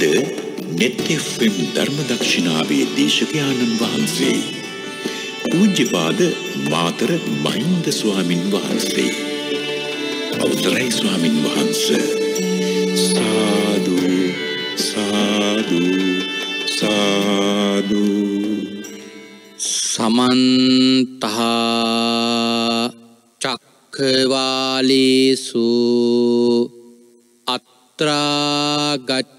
අද නෙත්Fම් ධර්ම දක්ෂිණාවේ දේශකයාණන් වහන්සේ. පූජ්‍යපාද මාතර මහින්ද ස්වාමින් වහන්සේ. අවසරයි ස්වාමින් වහන්ස. සාදු සාදු සාදු සමන්තහා චක්කවාලේසු අත්‍රාගච්ඡ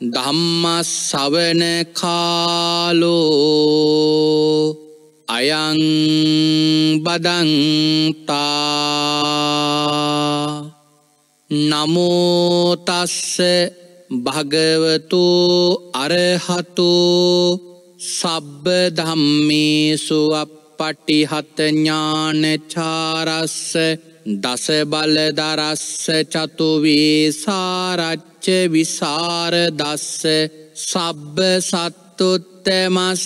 ධම්ම සවන කාලෝ අයං බදන්තා නමෝතස්ස භගවතු අරහතු සබ්බ ධම්මේසු අප පටිහත ඥානචාරස්ස දස බලදරස්ස චතුවී සාරච්ච විසාර දස්ස සබ්බ සත්තුත්තමස්ස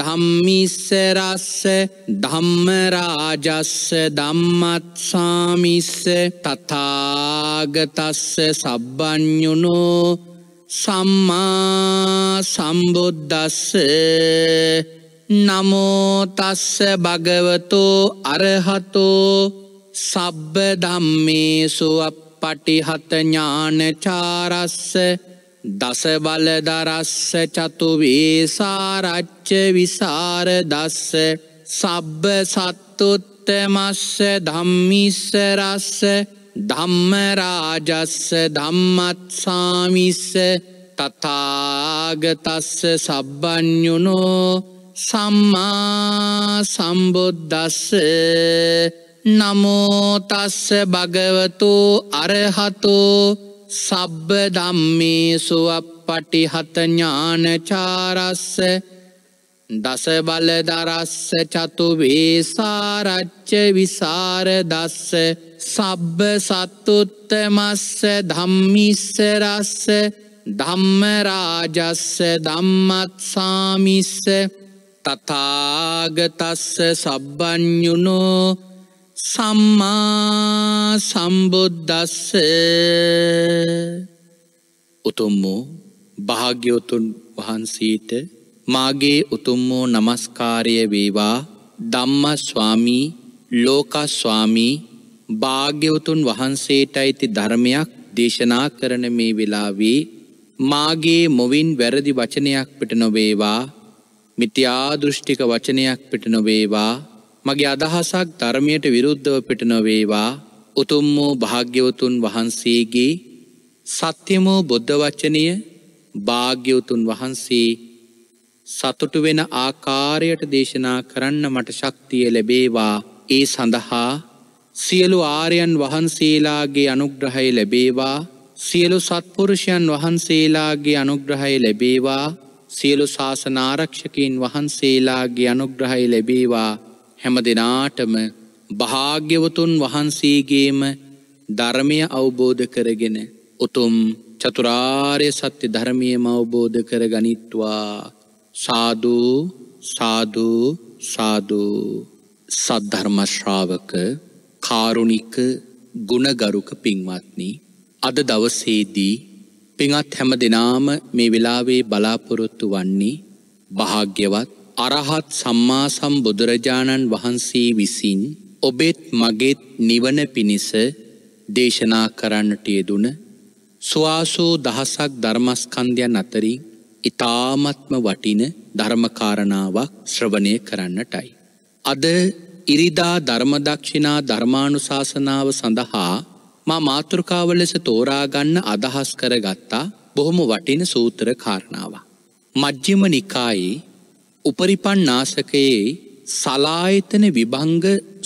ධම්මිස්ස රස්ස ධම්මරාජස්ස ධම්මත්සාමිස්ස තතාගතස්ස සබ්බ්ඥුණෝ සම්මා සම්බුද්ධස්ස නමෝතස්ස භගවතෝ අරහතෝ සබ්බ ධම්මේසු අපපටිහත ඥානචාරස්ස දස බලදරස්ස චතුවේසාරච්ච විසාර දස්ස සබ්බ සත්තුත්තමස්ස ධම්මිස්සරස්ස ධම්මරාජස්ස ධම්මත්සාමිස්ස තතාගතස්ස සබ්බ්ඥුනෝ සම්මා සම්බුද්දස්ස නමෝතස්ස භගවතු අරහතු සබ්බ දම්මේසු අපපටි හතඥානචාරස්ස දස බලදරස්ස චතු වේසාරච්ච විසාර දස්ස සබ්බ සත්තුත්තමස්ස ධම්මිස්සරස්ස ධම්මරාජස්ස ධම්මත්සාමිස්ස තතාගතස්ස සබ්බ්ඥුනෝ සම්මා සම්බුද්දස්ස උතුම් වූ භාග්‍යවතුන් වහන්සීට මාගේ උතුම් වූ නමස්කාරය වේවා ධම්ම ස්වාමී ලෝකස්වාමී භාග්‍යවතුන් වහන්සේට අයිති ධර්මයක් දේශනා කරන මේ වෙලාවී මාගේ මොවින් වැරදි වචනයක් පිට නොවේවා මිත්‍යාදෘෂ්ටික වචනයක් පිට නොවේවා මගේ අදහසක් ධර්මයට විරුද්ධව පිට නොවේවා උතුම් වූ භාග්‍යවතුන් වහන්සේගේ සත්‍යමෝ බුද්ධ වචනය භාග්‍යවතුන් වහන්සේ සතුටු වෙන ආකාරයට දේශනා කරන්න මට ශක්තිය ලැබේවා ඒ සඳහා සියලු ආරයන් වහන්සේලාගේ අනුග්‍රහය ලැබේවා සියලු සත්පුරුෂයන් වහන්සේලාගේ අනුග්‍රහය ලැබේවා සියලු ශාසනාරක්ෂකින් වහන්සේලාගේ අනුග්‍රහය ලැබේවා හැම දෙනාටම භාග්‍යවතුන් වහන්සේගේම ධර්මය අවබෝධ කරගෙන උතුම් චතුරාර්ය සත්‍ය ධර්මියම අවබෝධ කර ගනිත්වා සාධූ සාධූ සාධූ සද්ධර්මශ්‍රාවක කාරුණික ගුණගරුක පින්වත්නි අද දවසේදී පින්වත් හැම දෙනාම මේ වෙලාවේ බලාපොරොත්තු වන්නේ භාග්‍යවත් අරහත් සම්මා සම්බුදුරජාණන් වහන්සේ විසින් ඔබෙත් මගෙත් නිවන පිණිස දේශනා කරන්නට යෙදුන ස්වාසෝ දහසක් ධර්මස්කන්ධයන් අතරින් ඉතාමත්ම වටින ධර්මකාරණාවක් ශ්‍රවණය කරන්නටයි. අද ඉරිදා ධර්මදක්ෂිනා ධර්මානුශාසනාව සඳහා මා මාතෘකාව ලෙස තෝරාගන්න අදහස් කරගත්තා බොහොම වටින සූත්‍ර කාරණාව. මජ්්‍යම නිකායේ උපරිපන් නාශකයේ සලායතන විභංග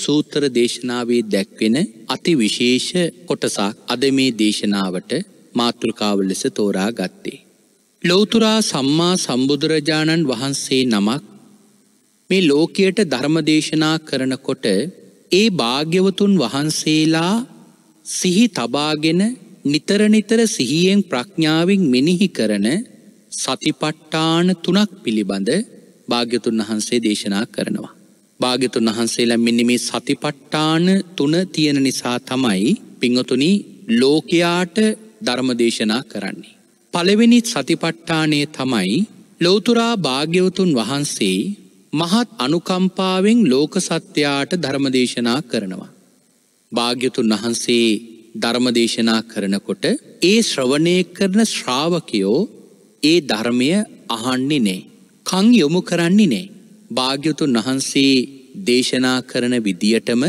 සූත්‍ර දේශනාවේ දැක්වෙන අති විශේෂ කොටසක් අද මේ දේශනාවට මාතෘකාව ලෙස තෝරා ගත්තේ. ලෝතුරා සම්මා සම්බුදුරජාණන් වහන්සේ නමක් මේ ලෝකයට ධර්මදේශනා කරනකොට ඒ භාග්‍යවතුන් වහන්සේලා සිහි තබාගෙන නිතර නිතර සිහියෙන් ප්‍රඥාවෙන් මෙනෙහි කරන සතිපට්ඨාන තුනක් පිළිබඳ භාග්‍යතුන් වහන්සේ දේශනා කරනවා. භාග්‍යතුන් වහන්සේලා මෙන්න මේ සතිපට්ටාන තුන තියෙන නිසා තමයි පිංහතුනි ලෝකයාට ධර්ම දේශනා කරන්නේ. පළවෙනි සතිපට්ඨානය තමයි ලෝතුරා භාග්‍යවතුන් වහන්සේ මහත් අනුකම්පාවෙන් ලෝක සත්‍යයාට ධර්මදේශනා කරනවා. භාග්‍යතුන් වහන්සේ ධර්මදේශනා කරනකොට ඒ ශ්‍රවණය කරන ශ්‍රාවකයෝ ඒ ධර්මය අහන්නෙ නේ. කං යොමු කරන්නේ නෑ. භාග්‍යතුන් වහන්සේ දේශනා කරන විදියටම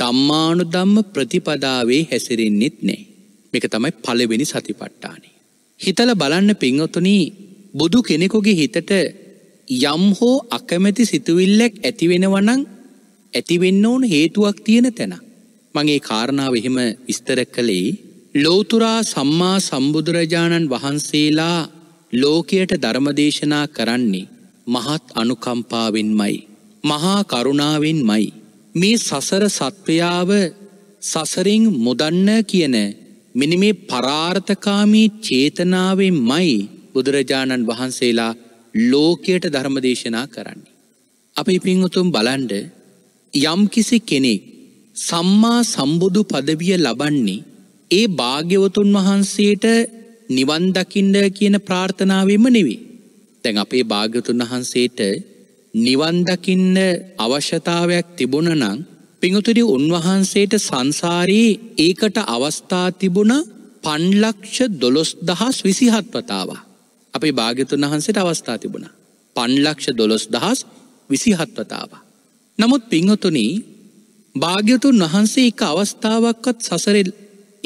දම්මානු දම්ම ප්‍රතිපදාවේ හැසිරෙන්න්නෙත් නෑ. මේක තමයි පලවෙනි සතිපට්ටානේ. හිතල බලන්න පිංහතුනී බුදු කෙනෙකුගේ හිතට යම් හෝ අකමැති සිතුවිල්ලෙක් ඇතිවෙනවනං ඇතිවෙන්න ඕන හේතුවක් තියෙන තැන. මගේ කාරණාව එහෙම විස්තර කළේ ලෝතුරා සම්මා සම්බුදුරජාණන් වහන්සේලා ලෝකයට ධර්මදේශනා කරන්නේ මහත් අනුකම්පාවෙන්මයි. මහා කරුණාවෙන්මයි. මේ සසර සත්වයාව සසරින් මුදන්න කියන මිනිමේ පරාර්ථකාමී චේතනාවෙන් මයි බුදුරජාණන් වහන්සේලා ලෝකයට ධර්මදේශනා කරන්නේ. අපි පිංහතුම් බලන්ඩ යම්කිසි කෙනෙක් සම්මා සම්බුදු පදවිය ලබන්නේ ඒ භාග්‍යවතුන් වහන්සේට නිවන් දකිින්ඩ කියන ප්‍රාර්ථනාවම නෙවී. තැන් අපේ භාගතුන් වහන්සේට නිවන්දකින්න අවශ්‍යතාවයක් තිබුණනං පිඟුතුරි උන්වහන්සේට සංසාරයේ ඒකට අවස්ථා තිබුණ පන්ලක්ෂ දොළොස් දහස් විසිහත්වතාව. අපේ භාගතුන් වහන්සට අවස්ථා තිබුණ. පන්ලක්ෂ දොළොස් දහස් විසිහත්වතාව. නමුත් පිංහතුනි භාග්‍යතුන් වහන්සේ එක අවස්ථාවක්කත් සසරෙල්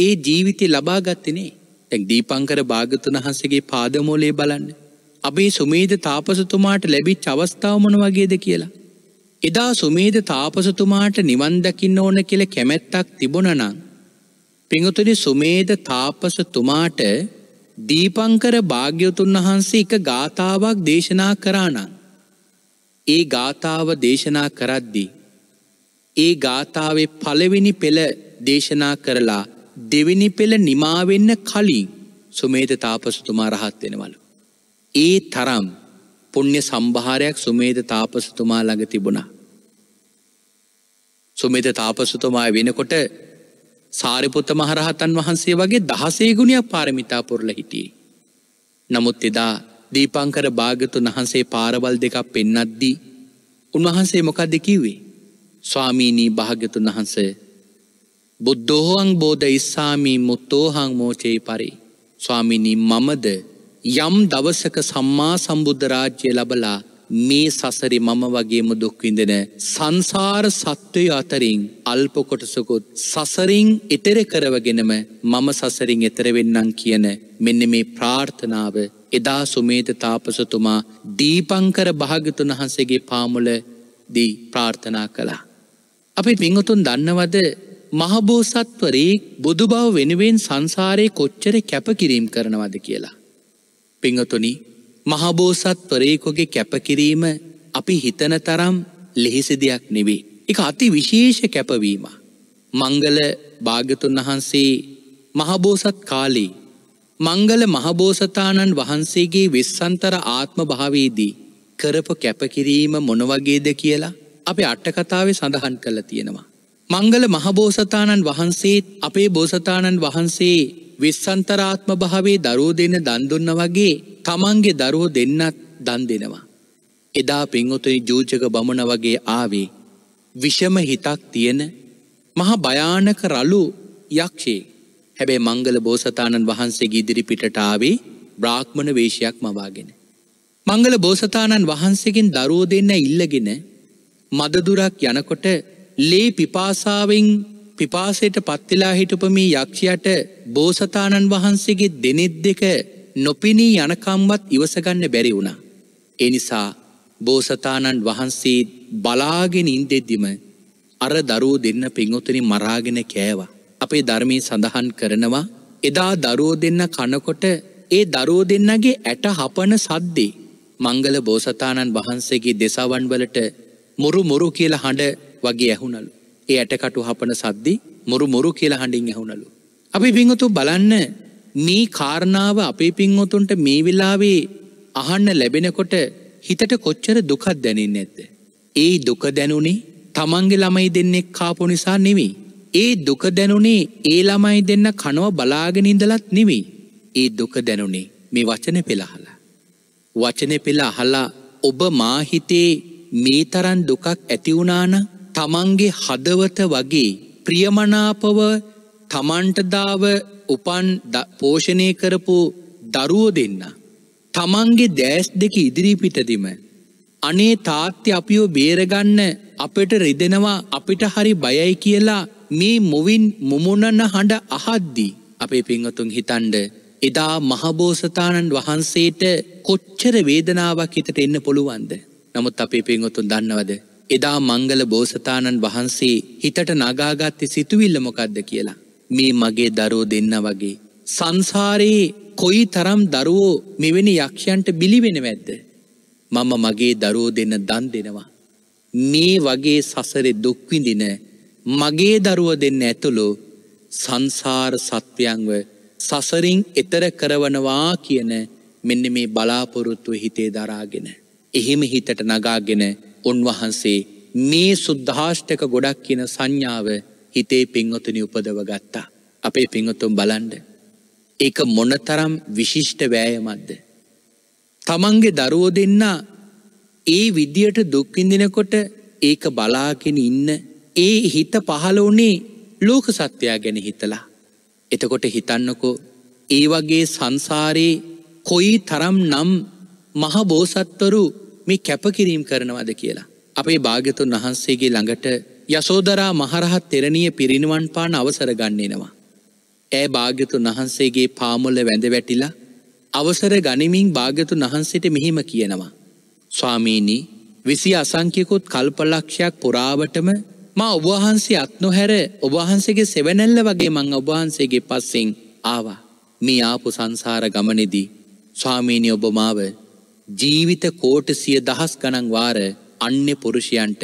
ඒ ජීවිතය ලබාගත්තිනේ. තැක් දීපංකර භාගතුන හන්සගේ පාදමෝලේ බලන්න. අපේ සුමේද තාපසතුමාට ලැබි චවස්ථාවමන වගේද කියලා. එදා සුමේද තාපසතුමාට නිවන්දකින්න ඕන කියල කැමැත්තක් තිබුණනං. පිඟතුනි සුමේද තාපසතුමාට දීපංකර භාග්‍යවතුන් වහන්සේ එක ගාථාවක් දේශනා කරානං. ඒ ගාථාව දේශනා කරද්දී. ඒ ගාථාවේ පළවෙනි පෙළ දේශනා කරලා දෙවෙනි පෙළ නිමාවෙන්න කලින් සුමේද තාපසතුමා රහත් වෙනවලු. ඒ තරම් පුණ්‍ය සම්භාරයක් සුමේද තාපසතුමා ළඟ තිබුණා. සුමේද තාපසතුමා වෙනකොට සාරිපුත්ත මහරහතන් වහන්සේ වගේ දහසේ ගුණයක් පාරමිතා පුරල හිටියේ. නමුත් එදා දීපංකර භාගතුන් වහන්සේ පාරවල් දෙකක් පෙන්නද්දී උන්වහන්සේ මොකක්ද කිව්වේ ස්වාමීනී භාග්‍යතුන් වහන්සේ බුද්ධෝහං බෝධ ඉස්සාමී මුත්තෝහං මෝචයේ පරි. ස්වාමිනි මමද යම් දවසක සම්මා සම්බුද්ධ රාජ්‍යය ලබලා මේ සසරි මම වගේම දුක්විඳෙන සංසාර සත්වය අතරින් අල්පකොටසකුත් සසරින් එතෙර කරවගෙනම මම සසරින් එතරවෙන්නම් කියන මෙන්න මේ ප්‍රාර්ථනාව එදා සුමේත තාපසතුමා දීපංකර භාගතුන් වහන්සේගේ පාමුල දී ප්‍රාර්ථනා කළා. අපි පිංහතුන් දන්නවද මහබෝසත්වරයෙක් බුදු බව වෙනුවෙන් සංසාරය කොච්චර කැපකිරීම් කරනවද කියලා. පිංහතුනි මහබෝසත්වරයෙකොගේ කැපකිරීම අපි හිතන තරම් ලෙහිසි දෙයක් නෙවේ. එක අති විශේෂ කැපවීම. මංගල භාගතුන් වහන්සේ මහබෝසත් කාලේ මංගල මහබෝසතාණන් වහන්සේගේ විස්සන්තර ආත්ම භාවේදී කරපු කැපකිරීම මොනවගේද කියලා අපි අට්ටකතාවේ සඳහන් කළ තියෙනවා. මංගල මහබෝසතාණන් වහන්සේත් අපේ බෝසතාණන් වහන්සේ විස්සන්තරාත්ම භාවේ දරුව දෙන්න දන්දුන්න වගේ තමන්ගේ දරුව දෙන්නත් දන් දෙනවා. එදා පෙන්වතුනි ජූජක බමුණ වගේ ආවේ විෂම හිතක් තියෙන මහ භයානක රලු යක්ෂේ හැබැයි මංගල බෝසතාණන් වහන්සේ ඉදිරිපිටට ආවේ බ්‍රාහ්මණ වේශයක් මවාගෙන. මංගල බෝසතාණන් වහන්සේගෙන් දරුව දෙන්න ඉල්ලගෙන මදදුරක් යනකොට ලේ පිපාසාවෙන් පිපාසයට පත්වෙලා හිටපමී යක්ෂයට බෝසතාණන් වහන්සේගේ දෙනෙත් දෙක නොපිනී යනකම්වත් ඉවසගන්න බැරි වුණා. එනිසා බෝසතාණන් වහන්සේ බලාගෙන ඉන්දෙද්දිම අර දරුව දෙන්න පින්වතුනි මරාගෙන කෑවා. අපේ ධර්මී සඳහන් කරනවා එදා දරුවෝ දෙන්න කනකොට ඒ දරුවෝ දෙන්නගේ ඇට හපන සද්දේ. මංගල බෝසතාණන් වහන්සේගේ දෙසවන් වලට මුරු මුරු කියල හඬ වගේ ඇහුණලු. ඒ ඇටකටු හපන සද්දි මොරු මොරු කියලා හඬින් ඇහුණලු. අපි පිංහතු බලන්න මේ කාරණාව අපේ පින්වතුන්ට මේ වෙලාවේ අහන්න ලැබෙනකොට හිතට කොච්චර දුකක් දැනින් ඇත්ද. ඒ දුක දැනුනේ තමන්ගේ ළමයි දෙන්නෙක් කාපු නිසා නෙවෙයි. ඒ දුක දැනුනේ ඒ ළමයි දෙන්න කනව බලාගෙන ඉඳලත් නෙවෙයි. ඒ දුක දැනුනේ මේ වචන පෙළහලා. වචන පෙළ අහලා ඔබ මාහිතේ මේ තරන් දුකක් ඇතිවුණාන තමන්ගේ හදවත වගේ ප්‍රියමනාපව තමන්ටදාව උපන් පෝෂණය කරපු දරුවෝ දෙන්න. තමන්ගේ දෑස් දෙක ඉදිරිපිටදිම. අනේ තාත්්‍ය අපිෝ බේරගන්න අපට රිදෙනවා අපිට හරි බයයි කියලා මේ මොවින් මුමුණන්න හඬ අහද්දී අපේ පිංහතුන් හිතන්ඩ. එදා මහබෝසතාණන් වහන්සේට කොච්චර වේදනාවක් හිතට එන්න පුළුවන්ද. නමුත් අපේ පිංහොතුන් දන්නවද එදා මංගල බෝසතාණන් වහන්සේ හිතට නගාගත්තේ සිතුවිල්ල මොකක්ද කියලා. මේ මගේ දරෝ දෙන්න වගේ. සංසාරයේ කොයි තරම් දරුවෝ මෙවැනි යක්ෂයන්ට බිලිවෙන වැද්ද. මම මගේ දරෝ දෙන්න දන් දෙනවා. මේ වගේ සසරෙ දුක්විඳින මගේ දරුව දෙන්න ඇතුළු සංසාර සත්වයන්ව සසරින් එතර කරවනවා කියන මෙන්න මේ බලාපොරොත්තුව හිතේ දරාගෙන. එහෙම හිතට නගාගෙන උන්වහන්සේ මේ සුද්ධාෂ්ටක ගොඩක් කියන සංඥාව හිතේ පින්වතුනි උපදව ගත්තා. අපේ පින්වතුන් බලන්ඩ. ඒක මොනතරම් විශිෂ්ට වෑයමක්ද. තමන්ගේ දරුවෝ දෙන්න ඒ විදියට දුක්විඳිනකොට ඒක බලාගෙන ඉන්න ඒ හිත පහළ වනේ ලෝක සත්‍යයා ගැන හිතලා. එතකොට හිතන්නකෝ ඒ වගේ සංසාරයේ කොයි තරම් නම් මහබෝසත්වරු මේ කැපකිරීම් කරනවද කියලා. අපේ භාගතුන් වහන්සේගේ ළඟට යසෝදරා මහරහත් තෙරණිය පිරිනිවන් පාන අවසර ගන්නේනවා. ඇය භාග්‍යතුන් වහන්සේගේ පාමුල්ල වැඳ වැටිලා අවසර ගනිමින් භාග්‍යතුන් වහන්සේට මෙහෙම කියනවා. ස්වාමීනී විසි අසංකයකුත් කල්පලක්ෂයක් පුරාවටම මා ඔබහන්සේ අත්නොහැර ඔබහන්සේගේ සෙවනැල්ල වගේ මං ඔබහන්සේගේ පස්සෙන් ආවා. මේ ආපු සංසාර ගමනෙදී ස්වාමීනි ඔබ මාව ජීවිත කෝට සිය දහස් ගණන් වාර අන්‍ය පුරුෂයන්ට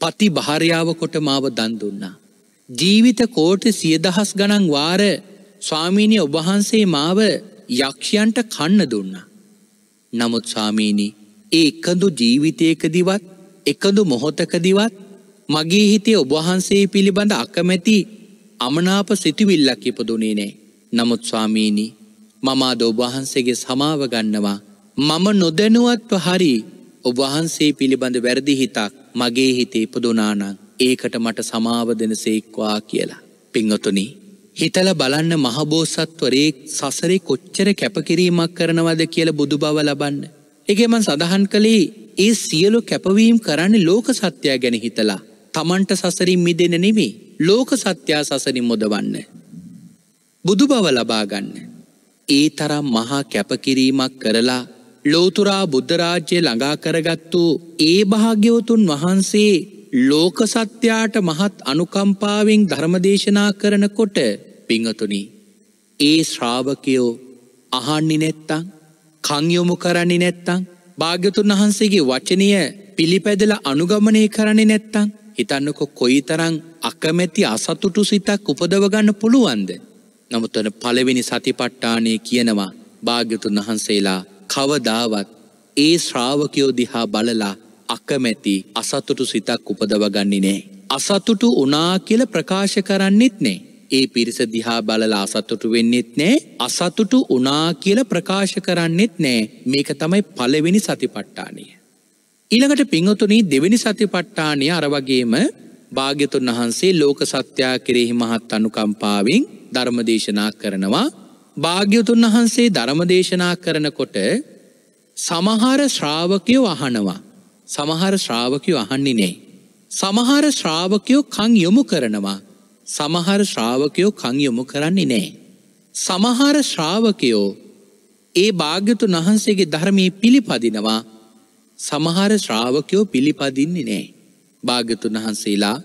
පති භාරයාව කොට මාව දන් දුන්නා. ජීවිත කෝට සියදහස් ගණන් වාර ස්වාමීණි ඔබහන්සේ මාව යක්ෂයන්ට කන්න දුන්නා. නමුත් ස්වාමීණි ඒ එකඳු ජීවිතයකදිවත් එකඳු මොහොතකදිවත් මගේ හිතේ ඔබහන්සේ පිළිබඳ අකමැති අමනාප සිතිවිල්ලක් ඉපදුනේ නෑ. නමුත් ස්වාමීණි මමාද ඔබහන්සේගේ සමාව ගන්නවා මම නොදැනුවත්ව හරි ඔබ වහන්සේ පිළිබඳ වැරදි හිතක් මගේ හිතේ ඉපදුනානං ඒකට මට සමාව දෙන සේක්වා කියලා. පිංහතුනි හිතල බලන්න මහබෝසත්වරයෙක් සසරේ කොච්චර කැපකිරීමක් කරනවද කියල බුදු බව ලබන්න. එකම සඳහන් කළේ ඒ සියලු කැපවීම් කරන්න ලෝක සත්‍යයා ගැන හිතලා. තමන්ට සසරින් මිදෙන නෙවේ ලෝක සත්‍යයා සසරින් මොදවන්න. බුදු බව ලබාගන්න. ඒ තරම් මහා කැපකිරීමක් කරලා ලෝතුරා බුද්ධරාජ්‍යය ළඟා කරගත්තු ඒ භාග්‍යවතුන් වහන්සේ ලෝක සත්‍යයාට මහත් අනුකම්පාවෙන් ධර්මදේශනා කරනකොට පිංහතුනි. ඒ ශ්‍රාවකයෝ අහන්නි නැත්තං කංයොමු කරන්නි නැත්තං භාග්‍යතුන් වහන්සේගේ වචනය පිළිපැදල අනුගමනය කරන්නේ නැත්තං හිතන්නකො කොයි තරං අකමැති අසතුටු සිතක් උපදවගන්න පුළුවන්ද. නමුත්වන පළවෙනි සතිපට්ටානය කියනවා භාග්‍යතුන් වහන්සේලා කවදාවත් ඒ ශ්‍රාවකයෝ දිහා බලලා අකමැති අසතුටු සිතක් උපදවගන්නේ නෑ. අසතුටු උනා කියල ප්‍රකාශ කරන්නෙත් නෑ. ඒ පිරිස දිහා බලලා අසතුටු වෙන්නෙත් නෑ අසතුටු උනා කියල ප්‍රකාශ කරන්නෙත් නෑ මේක තමයි පලවෙනි සතිපට්ටානය. ඊළඟට පිංහතුනී දෙවෙනි සතිපට්ටානය අරවගේම භාග්‍යතුන් වහන්සේ ලෝක සත්‍යයා කෙරෙහි මහත් අනුකම්පාවෙන් ධර්මදේශනා කරනවා භාග්‍යතුන් වහන්සේ ධර්මදේශනා කරනකොට සමහර ශ්‍රාවකයෝ අහනවා. සමහර ශ්‍රාවකයෝ අහන්නේ නේ. සමහර ශ්‍රාවකයෝ කං යොමු කරනවා. සමහර ශ්‍රාවකයෝ කං යොමු කරන්නේ නෑ. සමහර ශ්‍රාවකයෝ ඒ භාග්‍යතුන් වහන්සේගේ ධර්මයේ පිළිපදිනවා සමහර ශ්‍රාවකයෝ පිළිපදින්නේ නෑ. භාග්‍යතුන් වහන්සේලා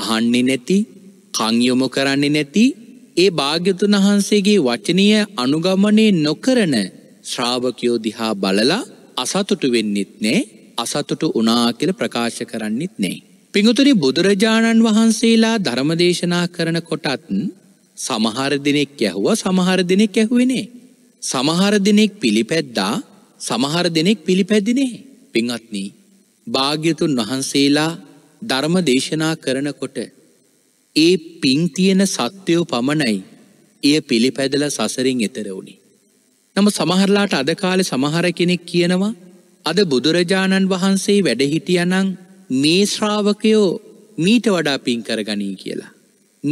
අහන්නේ නැති කංයොමු කරන්නේ නැති ඒ භාග්‍යතුන් වහන්සේගේ වචනය අනුගමනය නොකරන ශ්‍රාවකයෝ දිහා බලලා අසතුටු වෙන්නෙත් නෑ අසතුටු උනා කියල ප්‍රකාශ කරන්නෙත් නේ. පිඟුතුනි බුදුරජාණන් වහන්සේලා ධර්මදේශනා කරන කොටත් සමහර දිනෙක් ඇහුව සමහර දිනෙක් ඇහුවෙනේ. සමහර දිනෙක් පිළිපැද්දා සමහර දෙනෙක් පිළිපැදිනේ පිංහත්නී භාග්‍යතුන් වහන්සේලා ධර්ම දේශනා කරනකොට ඒ පිං තියෙන සත්‍යයෝ පමණයි එය පිළිපැදල සසරින් එතර වුණේ. නම සමහරලාට අද කාලෙ සමහර කෙනෙක් කියනවා අද බුදුරජාණන් වහන්සේ වැඩහිටියනං මේ ශ්‍රාවකයෝ මීට වඩා පින් කරගනී කියලා.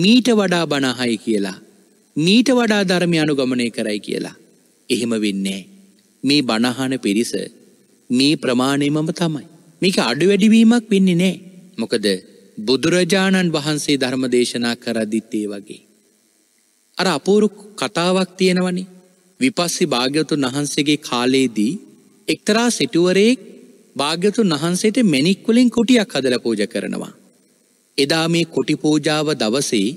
මීට වඩා බනහයි කියලා. මීට වඩා ධර්මය අනුගමනය කරයි කියලා. එහෙම වෙන්නේ. මේ බණහන පිරිස මේ ප්‍රමාණයමම තමයි. මේක අඩු වැඩිවීමක් වෙන්නේ නෑ. මොකද බුදුරජාණන් වහන්සේ ධර්ම දේශනා කරදිත්තේ වගේ. අර අපූරු කතාවක් තියෙනවනේ විපස්සි භාග්‍යතුන් වහන්සේගේ කාලයේදී එක්තරා සිටුවරයෙක් භාග්‍යතුන් වහන්සේට මෙනික්කුලින් කුටියක් හදල පූජ කරනවා. එදා මේ කුටි පූජාව දවසේ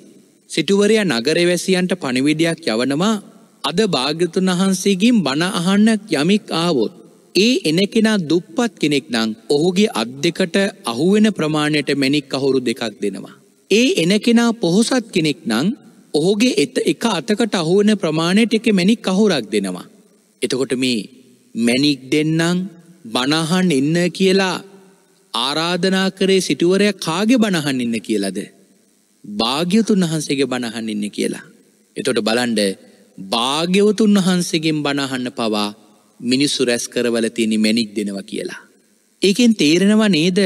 සිටුවරය නගරවැසියන්ට පණිවිඩයක් යවනවා අද භාග්‍යතුන් වහන්සේගින් බණ අහන්න යමෙක් ආවොත් ඒ එන කෙනා දුප්පත් කෙනෙක් නම් ඔහුගේ අත් දෙකට අහුවෙන ප්‍රමාණයට මැණික් කහුරු දෙකක් දෙනවා. ඒ එන කෙනා පොහොසත් කෙනෙක් නම් ඔහුගේ එත එක අතකට අහුවෙන ප්‍රමාණයට එක මැණික් කහුරක් දෙනවා. එතකොට මේ මැණික් දෙන්නම් බණහන් ඉන්න කියලා ආරාධනා කරේ සිටුවරය කාගේ බණහන් ඉන්න කියලාද. භාග්‍යතුන් වහන්සේගේ බණහන් ඉන්න කියලා. එතොට බලන්ඩ භාග්‍යවතුන් වහන්සේගෙන් බණහන්න පවා මිනිස්සු රැස් කරවල තියෙන මැණික් දෙනවා කියලා. ඒකෙන් තේරෙනවා නේද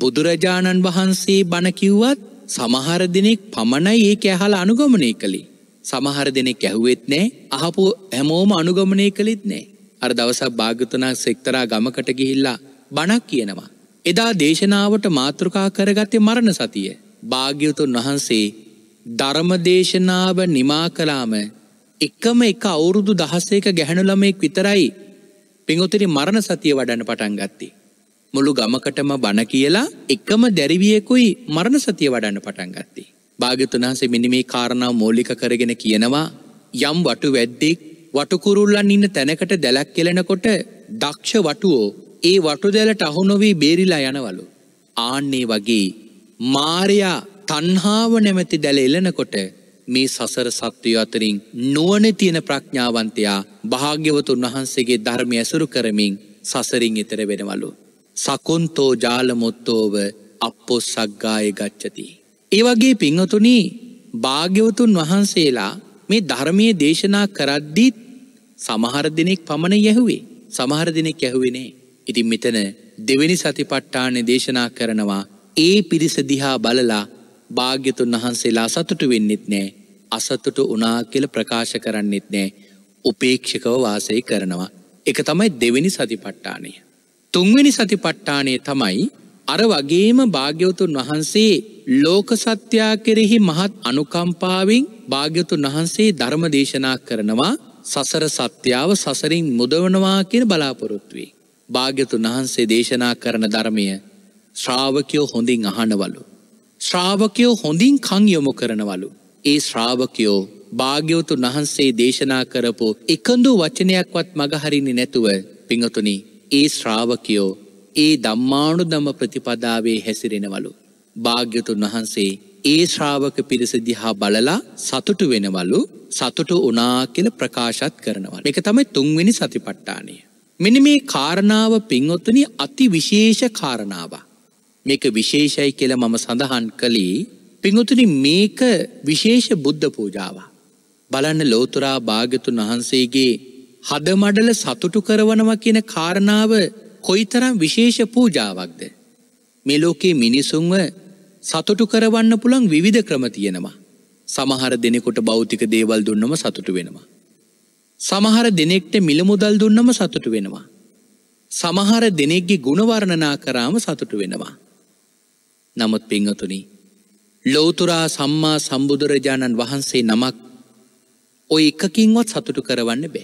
බුදුරජාණන් වහන්සේ බණ කිව්වත් සමහර දෙනෙක් පමණයි ඒක ඇහලා අනුගමනය කළේ. සමහර දෙනෙක් ඇහුවෙත් නෑ අහපු හැමෝම අනුගමනය කළෙත් නෑ. අර දවසක් භාගතනා සෙක්තරා ගමකට ගිහිල්ලා බණක් කියනවා. එදා දේශනාවට මාතෘකා කරගත්තේ මරණ සතිය. භාග්‍යවතුන් වහන්සේ ධර්මදේශනාව නිමා කලාම එකම එක අවුරුදු දහසේක ගැහැණු ළමයෙක් විතරයි පිංගොතිරි මරණ සතිය වඩන්න පටන් ගත්තේ. මුළු ගමකටම බණ කියලා එකම දැරිවියෙකුයි මරණ සතිය වඩන්න පටන් ගත්තේ. භාග්‍යතුනාහසේ මෙනි මේ කාරණාව මූලික කරගෙන කියනවා යම් වටු වැද්දෙක් වටකුරුල්ලන් ඉන්න තැනකට දැලක් කෙලෙනකොට දක්ෂ වටුවෝ ඒ වටු දැලට අහුනොවී බේරිලා යනවලු. ආන්නේ වගේ මාරයා තන්හාාව නැමැති දැල එලනකොට මේ සසර සත්වය අතරින් නුවන තියෙන ප්‍රඥාවන්තයා භාග්‍යවතුන් වහන්සේගේ ධර්මය ඇසුරු කරමින් සසරින් එතර වෙනවලු. සකුන්තෝ ජාලමුත්තෝව අපපොස් සක්ගාය ගච්චති. ඒවගේ පිංහතුනී භාග්‍යවතුන් වහන්සේලා මේ ධර්මය දේශනා කරද්දිත් සමහර දෙනෙක් පමණ යැහුවේ සමහර දෙනෙක් යැහුවෙනේ ඉතින් මෙතන දෙවැනි සතිපට්ටානය දේශනා කරනවා ඒ පිරිස දිහා බලලා භාග්‍යතුන් වහන්සේලා සතුටු වෙන්නෙත් නෑ අසතුටු වුණා කියලා ප්‍රකාශ කරන්නෙත් නෑ උපේක්ෂකව වාසය කරනවා. එක තමයි දෙවෙනි සතිපට්ඨානය. තුන්වෙනි සතිපට්ඨානය තමයි අර වගේම භාග්‍යවතුන් වහන්සේ ලෝක සත්‍යා කෙරෙහි මහත් අනුකම්පාවෙන් භාග්‍යතුන් වහන්සේ ධර්ම දේශනා කරනවා සසර සත්‍යාව සසරින් මුදවනවා කියෙන බලාපොරොත්වේ. භාග්‍යතුන් වහන්සේ දේශනා කරන ධර්මය ශ්‍රාවකයෝ හොඳින් අහනවලු. ශ්‍රාවකයෝ හොඳින් කංයොමු කරනවලු. ඒ ශ්‍රාවකයෝ භාග්‍යවතුන් වහන්සේ දේශනා කරපු එකඳු වචනයක්වත් මගහරින්නේ නැතුව පිඟතුනි ඒ ශ්‍රාවකයෝ ඒ ධම්මානු දම ප්‍රතිපදාවේ හැසිරෙනවලු. භාග්‍යතුන් වහන්සේ ඒ ශ්‍රාවක පිරිසදිහා බලලා සතුටු වෙනවලු සතුටු උනා කියල ප්‍රකාශත් කරනවල. එක තමයි තුන්වෙනි සතිපට්ටානය. මෙනි මේ කාරණාව පින්වොත්තුනි අති විශේෂ කාරණාව. මේක විශේෂයි කියල මම සඳහන් කළේ පිඟුතුනි මේක විශේෂ බුද්ධ පූජාව. බලන්න ලෝතුරා භාගතුන් වහන්සේගේ හදමඩල සතුටු කරවනවා කියන කාරණාව කොයිතරම් විශේෂ පූජාවක්ද. මෙලෝකේ මිනිසුන්ව සතුටු කරවන්න පුළන් විවිධ ක්‍රම තියෙනවා. සමහර දෙනෙකොට බෞතික දේවල් දුන්නම සතුටු වෙනවා. සමහර දෙනෙක්ට මිලමුදල් දුන්නම සතුටු වෙනවා. සමහර දෙනෙක්ගේ ගුණවර්ණනා කරාම සතුටු වෙනවා. නමුත් පිංහතුනි ලෝතුරා සම්මා සම්බුදුරජාණන් වහන්සේ නමක් ඔය එකකින්වත් සතුටු කරවන්න බෑ.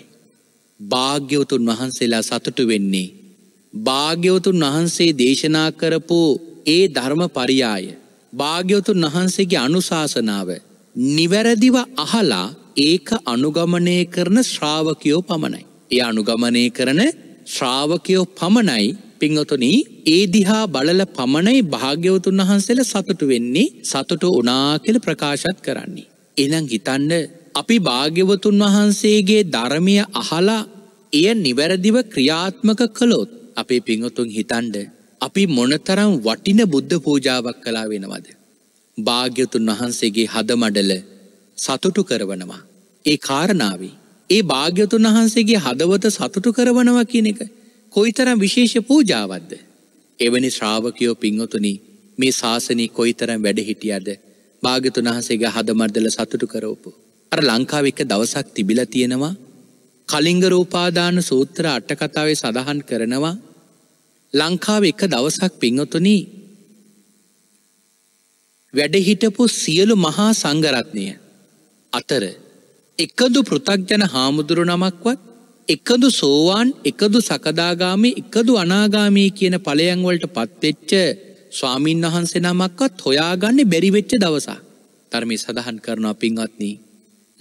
භාග්‍යවතුන් වහන්සේලා සතුටු වෙන්නේ. භාග්‍යවතුන් වහන්සේ දේශනා කරපු ඒ ධර්ම පරියාය. භාග්‍යවතුන් වහන්සේගේ අනුශාසනාව. නිවැරදිව අහලා ඒක අනුගමනය කරන ශ්‍රාවකයෝ පමණයි. ඒ අනුගමනය කරන ශ්‍රාවකයෝ පමණයි පිංහතුනී ඒ දිහා බලල පමණයි භාග්‍යවතුන් වහන්සේල සතුටු වෙන්නේ සතුට උනා කියල ප්‍රකාශත් කරන්නේ. එනම් හිතන්න අපි භාග්‍යවතුන් වහන්සේගේ ධර්මය අහලා එය නිවැරදිව ක්‍රියාත්මක කළොත් අපේ පිංහතුන් හිතන්ඩ අපි මොනතරම් වටින බුද්ධ පූජාවක් කලා වෙනවද. භාග්‍යතුන් වහන්සේගේ හදමඩල සතුටු කරවනවා. ඒ කාරණාවේ. ඒ භාග්‍යතුන් වහන්සේගේ හදවත සතුටු කරවනවා කියන එක කොයිතරම් විශේෂ පූජාවක්ද. එවැනි ශ්‍රාවකයෝ පින්වතුනි මේ ශාසනී කොයිතරම් වැඩහිටියද භාගතුන් වහන්සේගේ හදමර්දල සතුටු කරවපු. අර ලංකාව එක දවසක් තිබිලා තියෙනවා කලින්ග රූපාදාන සූත්‍ර අටකතාවේ සඳහන් කරනවා ලංකාව එක දවසක් පින්වතුනි වැඩහිටපු සියලු මහා සංගරත්නය අතර එකදු පෘථක්ජන හාමුදුරු නමක්වත් එකදු සෝවාන් එකදු සකදාගාමි එකදු අනාගාමී කියන ඵලයන් වලට පත්වෙච්ච ස්වාමින් වහන්සේ නමක්වත් හොයාගන්න බැරි වෙච්ච දවසක් ධර්මයේ සඳහන් කරනවා පින්වත්නි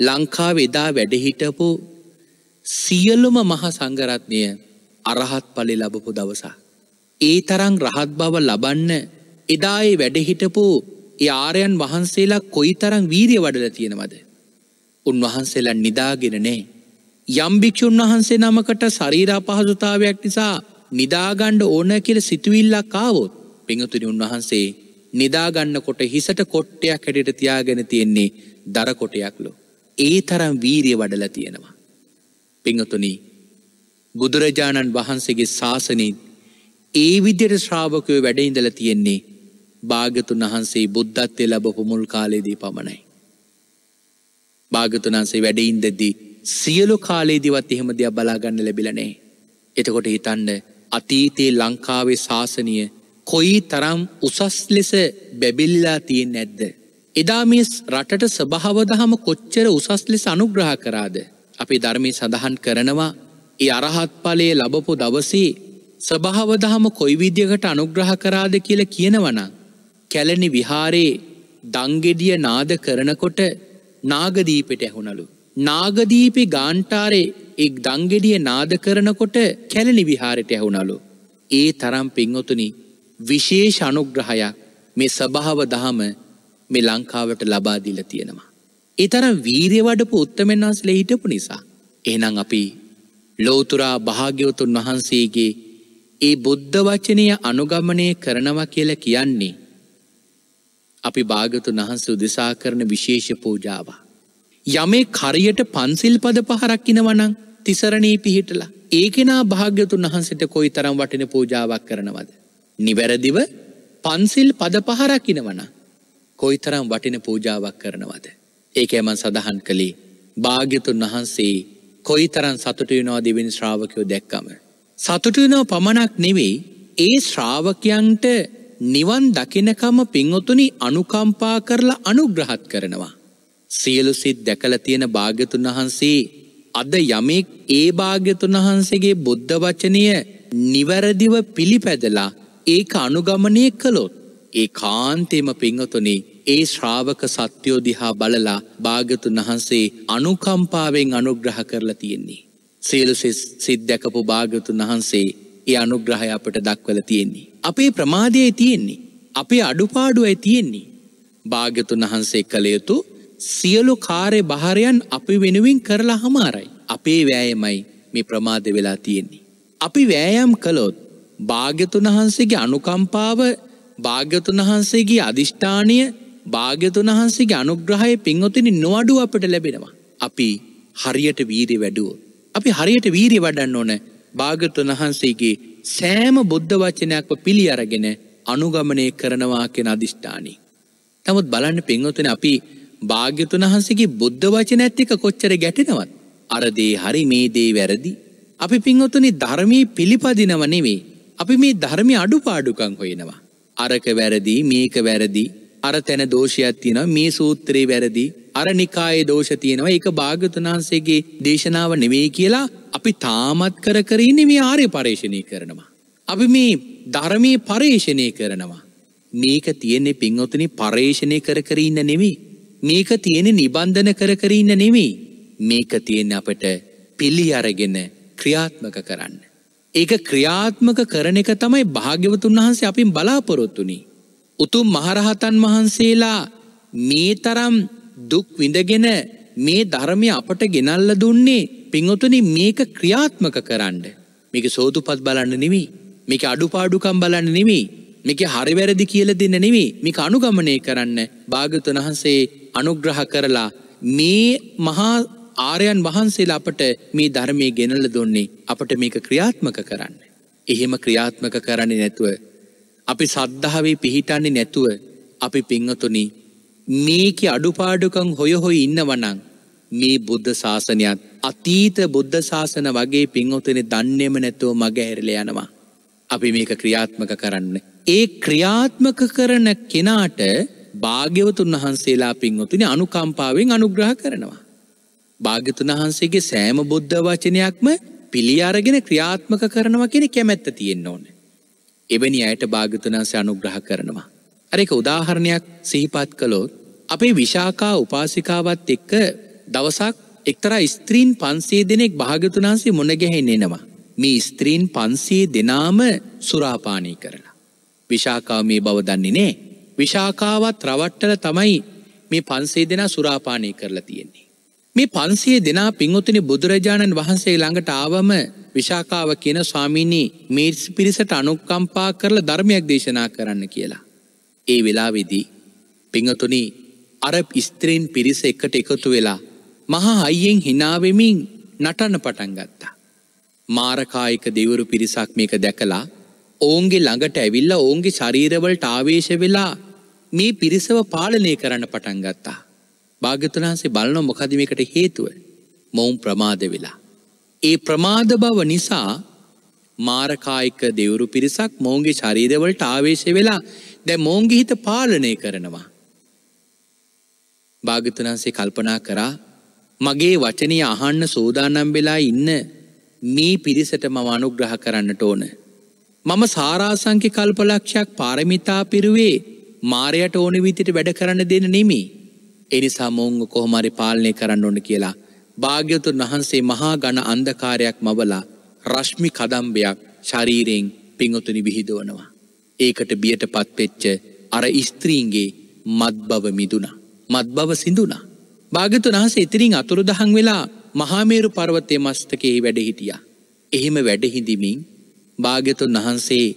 ලංකාවේ එදා වැඩ හිටපු සියලුම මහ සංඝරත්නය අරහත් ඵලෙ ලැබපු දවසක් ඒ තරම් රහත් බව ලබන්න එදා ඒ වැඩ හිටපු ඒ ආර්යයන් වහන්සේලා කොයිතරම් වීරිය වඩලා තියෙනවද උන්වහන්සේලා නිදාගෙන නැහැ යම්භික්‍ෂූන් වහන්සේ නමකට ශරීරා පහසුතාවයක් නිසා නිදාගණ්ඩ ඕන කියල සිතුවිල්ලක් කාවොත් පිඟතුනි උන්වහන්සේ නිදාගන්න කොට හිසට කොට්ටයක් හැඩට තියාගෙන තියෙන්නේ දරකොටයක්ලු. ඒ තරම් වීරිය වඩල තියෙනවා. පිංහතුනි බුදුරජාණන් වහන්සේගේ ශාසනීන් ඒ විදියට ශ්‍රාවකය වැඩඉඳල තියෙන්නේ භාගතුන් වහන්සේ බුද්ධත්වය ලබ හොමුල් කාලයේදී පමණයි. භාගතුන් වහන්සේ වැඩඉන්දදී සියලු කාලේ දිවත් එහෙම දෙයක් බලාගන්න ලැබිලනේ. එතකොට හිතන්න අතීතයේ ලංකාවේ ශාසනය කොයි තරම් උසස් ලෙස බැබිල්ලා තියෙන් නැද්ද. එදා මේ රටට ස්භාවදහම කොච්චර උසස් ලෙස අනුග්‍රහ කරාද. අපි ධර්මය සඳහන් කරනවා ඒ අරහත් පලේ ලබපු දවසේ ස්භාවදහම කොයි විද්‍යකට අනුග්‍රහ කරාද කියල කියනවන. කැලනි විහාරයේ දංගෙඩිය නාද කරනකොට නාගදීපෙට ඇහුණලු. නාගදීපි ගාන්ටාරේ එක් දංගෙඩිය නාද කරනකොට කැලණි විහාරයට ඇහුණලු. ඒ තරම් පින්වතුනි විශේෂ අනුග්‍රහයක් මේ සභාව දහම මේ ලංකාවට ලබා දීලා තියෙනවා. ඒ තරම් වීරිය වඩපු උත්තමයන් වහන්සේලා හිටපු නිසා. එහෙනම් අපි ලෞතුරා භාග්‍යවතුන් වහන්සේගේ ඒ බුද්ධ වචනය අනුගමනය කරනවා කියලා කියන්නේ අපි භාග්‍යවතුන් වහන්සේ උදෙසා කරන විශේෂ පූජාවක්. යමේ කරයට පන්සිල් පද පහරක්කිනවනං තිසරණී පිහිටලා ඒකෙනා භාග්‍යතුන් වහන්සට කොයි තරම් වටින පූජාවක් කරනවද. නිවැරදිව පන්සිල් පද පහරකිනවන කොයි තරම් වටින පූජාවක් කරනවද. ඒක ඇමන් සඳහන් කළේ භාග්‍යතුන් වහන්සේ කොයි තරන් සතුටයනවා දෙවිනි ශ්‍රාවකයෝ දැක්කම. සතුටයනෝ පමණක් නෙවෙයි ඒ ශ්‍රාවකයන්ට නිවන් දකිනකම පින්වතුනි අනුකම්පා කරලා අනුග්‍රහත් කරනවා. සියලු සිත් දැකලා තියෙන භාග්‍යතුන් වහන්සේ අද යමෙක් ඒ භාග්‍යතුන් වහන්සේගේ බුද්ධ වචනය නිවැරදිව පිළිපැදලා ඒක අනුගමනය කළොත් ඒ කාන්තේම පිංහතුනි ඒ ශ්‍රාවක සත්‍යෝ දිහා බලලා භාගතුන් වහන්සේ අනුකම්පාවෙන් අනුග්‍රහ කරලා තියෙන්නේ. සියලු සිත් දැකපු භාගතුන් වහන්සේ ඒ අනුග්‍රහය අපට දක්වල තියෙන්නේ. අපේ ප්‍රමාදයේ තියෙන්නේ. අපේ අඩුපාඩුවයි තියෙන්නේ. භාගතුන් වහන්සේ කළ යුතු සියලු කාරය භාරයන් අපි වෙනුවෙන් කරලා හමාරයි. අපේ වෑයමයි මේ ප්‍රමාද වෙලා තියෙන්නේ. අපි වෑයම් කළොත් භාග්‍යතුන් වහන්සේගේ අනුකම්පාව භාග්‍යතුන් වහන්සේගේ අධිෂ්ඨානය භාග්‍යතුන් වහන්සේගේ අනුග්‍රහය පින්වතිනි නොවඩුව අපට ලැබෙනවා. අපි හරියට වීරය වැඩුව. අපි හරියට වීරය වඩන්න ඕන භාගතුන් වහන්සේගේ සෑම බුද්ධ වචනයක්ව පිළි අරගෙන අනුගමනය කරනවා කෙන අධිෂ්ඨානී. නමුත් බලන්න පින්වතුන අපි භාග්‍යතුන් වහන්සේගේ බුද්ධ වචනයත් එක්ක කොච්චර ගැටෙනවත්. අර දේ හරි මේ දේ වැරදි. අපි පින්වතුනි ධර්මයේ පිළිපදිනව නෙවෙයි. අපි මේ ධර්මයේ අඩුපාඩුකම් හොයනවා. අරක වැරදි මේක වැරදි අර තැන දෝෂයක් තියෙනවා මේ සූත්‍රයේ වැරදි අර නිකායේ දෝෂ තියෙනවා ඒක භාග්‍යතුන් වහන්සේගේ දේශනාව නෙවෙයි කියලා අපි තාමත් කර කර ඉන්නේ මේ ආර්ය පරිශ්‍රණය කරනවා. අපි මේ ධර්මයේ පරිශ්‍රණය කරනවා. මේක තියෙන්නේ පින්වතුනි පරිශ්‍රණය කර කර ඉන්න නෙවෙයි. මේක තියෙන නිබන්ධන කර කර ඉන්න නෙමෙයි. මේක තියෙන අපට පිළි අරගෙන ක්‍රියාත්මක කරන්න. ඒක ක්‍රියාත්මක කරන එක තමයි භාග්‍යවතුන් වහන්සේ අපින් බලාපොරොත්තුනි. උතුම් මහරහතන් වහන්සේලා මේ තරම් දුක් විඳගෙන මේ ධර්මය අපට ගෙනල්ල දුන්නේ පින්වතුනි මේක ක්‍රියාත්මක කරන්න. මේක සෝදුපත් බලන්න නෙමෙයි. මේක අඩුපාඩුකම් බලන්න නෙමෙයි. මේක හරිවැරදි කියල දෙන්න නෙවේ මේක අනුගමනය කරන්න භාගතුන් වහන්සේ අනුග්‍රහ කරලා මේ මහා ආරයන් වහන්සේලා අපට මේ ධර්මය ගෙනල දුන්නේ අපට මේක ක්‍රියාත්මක කරන්න. එහෙම ක්‍රියාත්මක කරන්නේ නැතුව. අපි සද්ධාවේ පිහිටන්නේ නැතුව අපි පිංහතුනි මේක අඩුපාඩුකං හොය හොයි ඉන්නවනං මේ බුද්ධ ශාසනයත් අතීත බුද්ධ ශාසන වගේ පින්වතන දන්නේම නැතුව මග ඇරල යනවා. අපි මේක ක්‍රියාත්මක කරන්න ඒ ක්‍රියාත්මක කරන කෙනාට භාග්‍යවතුන් වහන්සේලා පින්වතුනි අනුකම්පාවෙන් අනුග්‍රහ කරනවා. භාග්‍යතුන් වහන්සේගේ සෑම බුද්ධ වචනයක්ම පිළි අරගෙන ක්‍රියාත්මක කරනවා කියෙන කැමැත්ත තියෙන්න්න ඕන. එවැනි අයට භාගතුනාන්සේ අනුග්‍රහ කරනවා. අරක උදාහරණයක් සිහිපත් කළොත් අපේ විශාකා උපාසිකාවත් එක්ක දවසක් එක්තරා ස්ත්‍රීන් පන්සේ දෙනෙක් භාගතුනාන්සේ මොනගැහෙන් එනවා. මේ ස්ත්‍රීන් පන්සේ දෙනාම සුරාපානී කරලා. විශාකා මේ බව දන්නේ නෑ. විශාකාවත් රවට්ටල තමයි මේ පන්සේ දෙනා සුරාපානය කරලා තියෙන්නේ. මේ පන්සේ දෙනා පින්වතුනි බුදුරජාණන් වහන්සේ ළඟට ආවම විශාකාව කියන ස්වාමීනී මේ පිරිසට අනුකම්පා කරලා ධර්මයක් දේශනා කරන්න කියලා. ඒ වෙලාවේදී පින්වතුනි අර ස්ත්‍රීන් පිරිස එකට එකතු වෙලා මහා අයියෙන් හිනාවෙමින් නටන්න පටන් ගත්තා. මාරකායික දෙවරු පිරිසක් මේක දැකලා ඔවුන්ගේ ළඟට ඇවිල්ලා ඔවුන්ගේ ශරීරවලට ආවේශ වෙලා මේ පිරිසව පාලනය කරන්න පටන් ගත්තා. භාග්‍යතුන්හන්සේ බලන මොකදමකට හේතුව මොවුන් ප්‍රමාද වෙලා. ඒ ප්‍රමාද බව නිසා මාරකායික දෙවරු පිරිසක් මෝන්ගේ ශරීරවලට ආවේශ වෙලා දැ මෝන්ගේ හිත පාලනය කරනවා. භාගතුනාන්සේ කල්පනා කරා මගේ වචනය අහන්න සෝදානම් වෙලා ඉන්න මේ පිරිසට මව අනුග්‍රහ කරන්නට ඕනෑ. මම සාරාසංක කල්පලක්ෂයක් පාරමිතා පිරුවේ මාරයට ඕන විතිට වැඩ කරන්න දෙන නෙමි. එනිසා මොංග කොහොමරි පාලනය කරන්න ඕන කියලා. භාග්‍යතුන් වහන්සේ මහා ගණ අන්දකාරයක් මවලා රශ්මි කදම්බයක් ශරීරයෙන් පිංගොතුනි විහිදුවනවා. ඒකට බියට පත්වෙච්ච අර ස්ත්‍රීන්ගේ මත්බව මිදුනා. මත්බව සිදුනා. භාගතුන් වහන්සේ ඉතිරින් අතුරුදහන් වෙලා මහාමේරු පර්වතය මස්තකෙහි වැඩ හිටියා. එහෙම වැඩහිඳමින් භාග්‍යතුන් වහන්සේ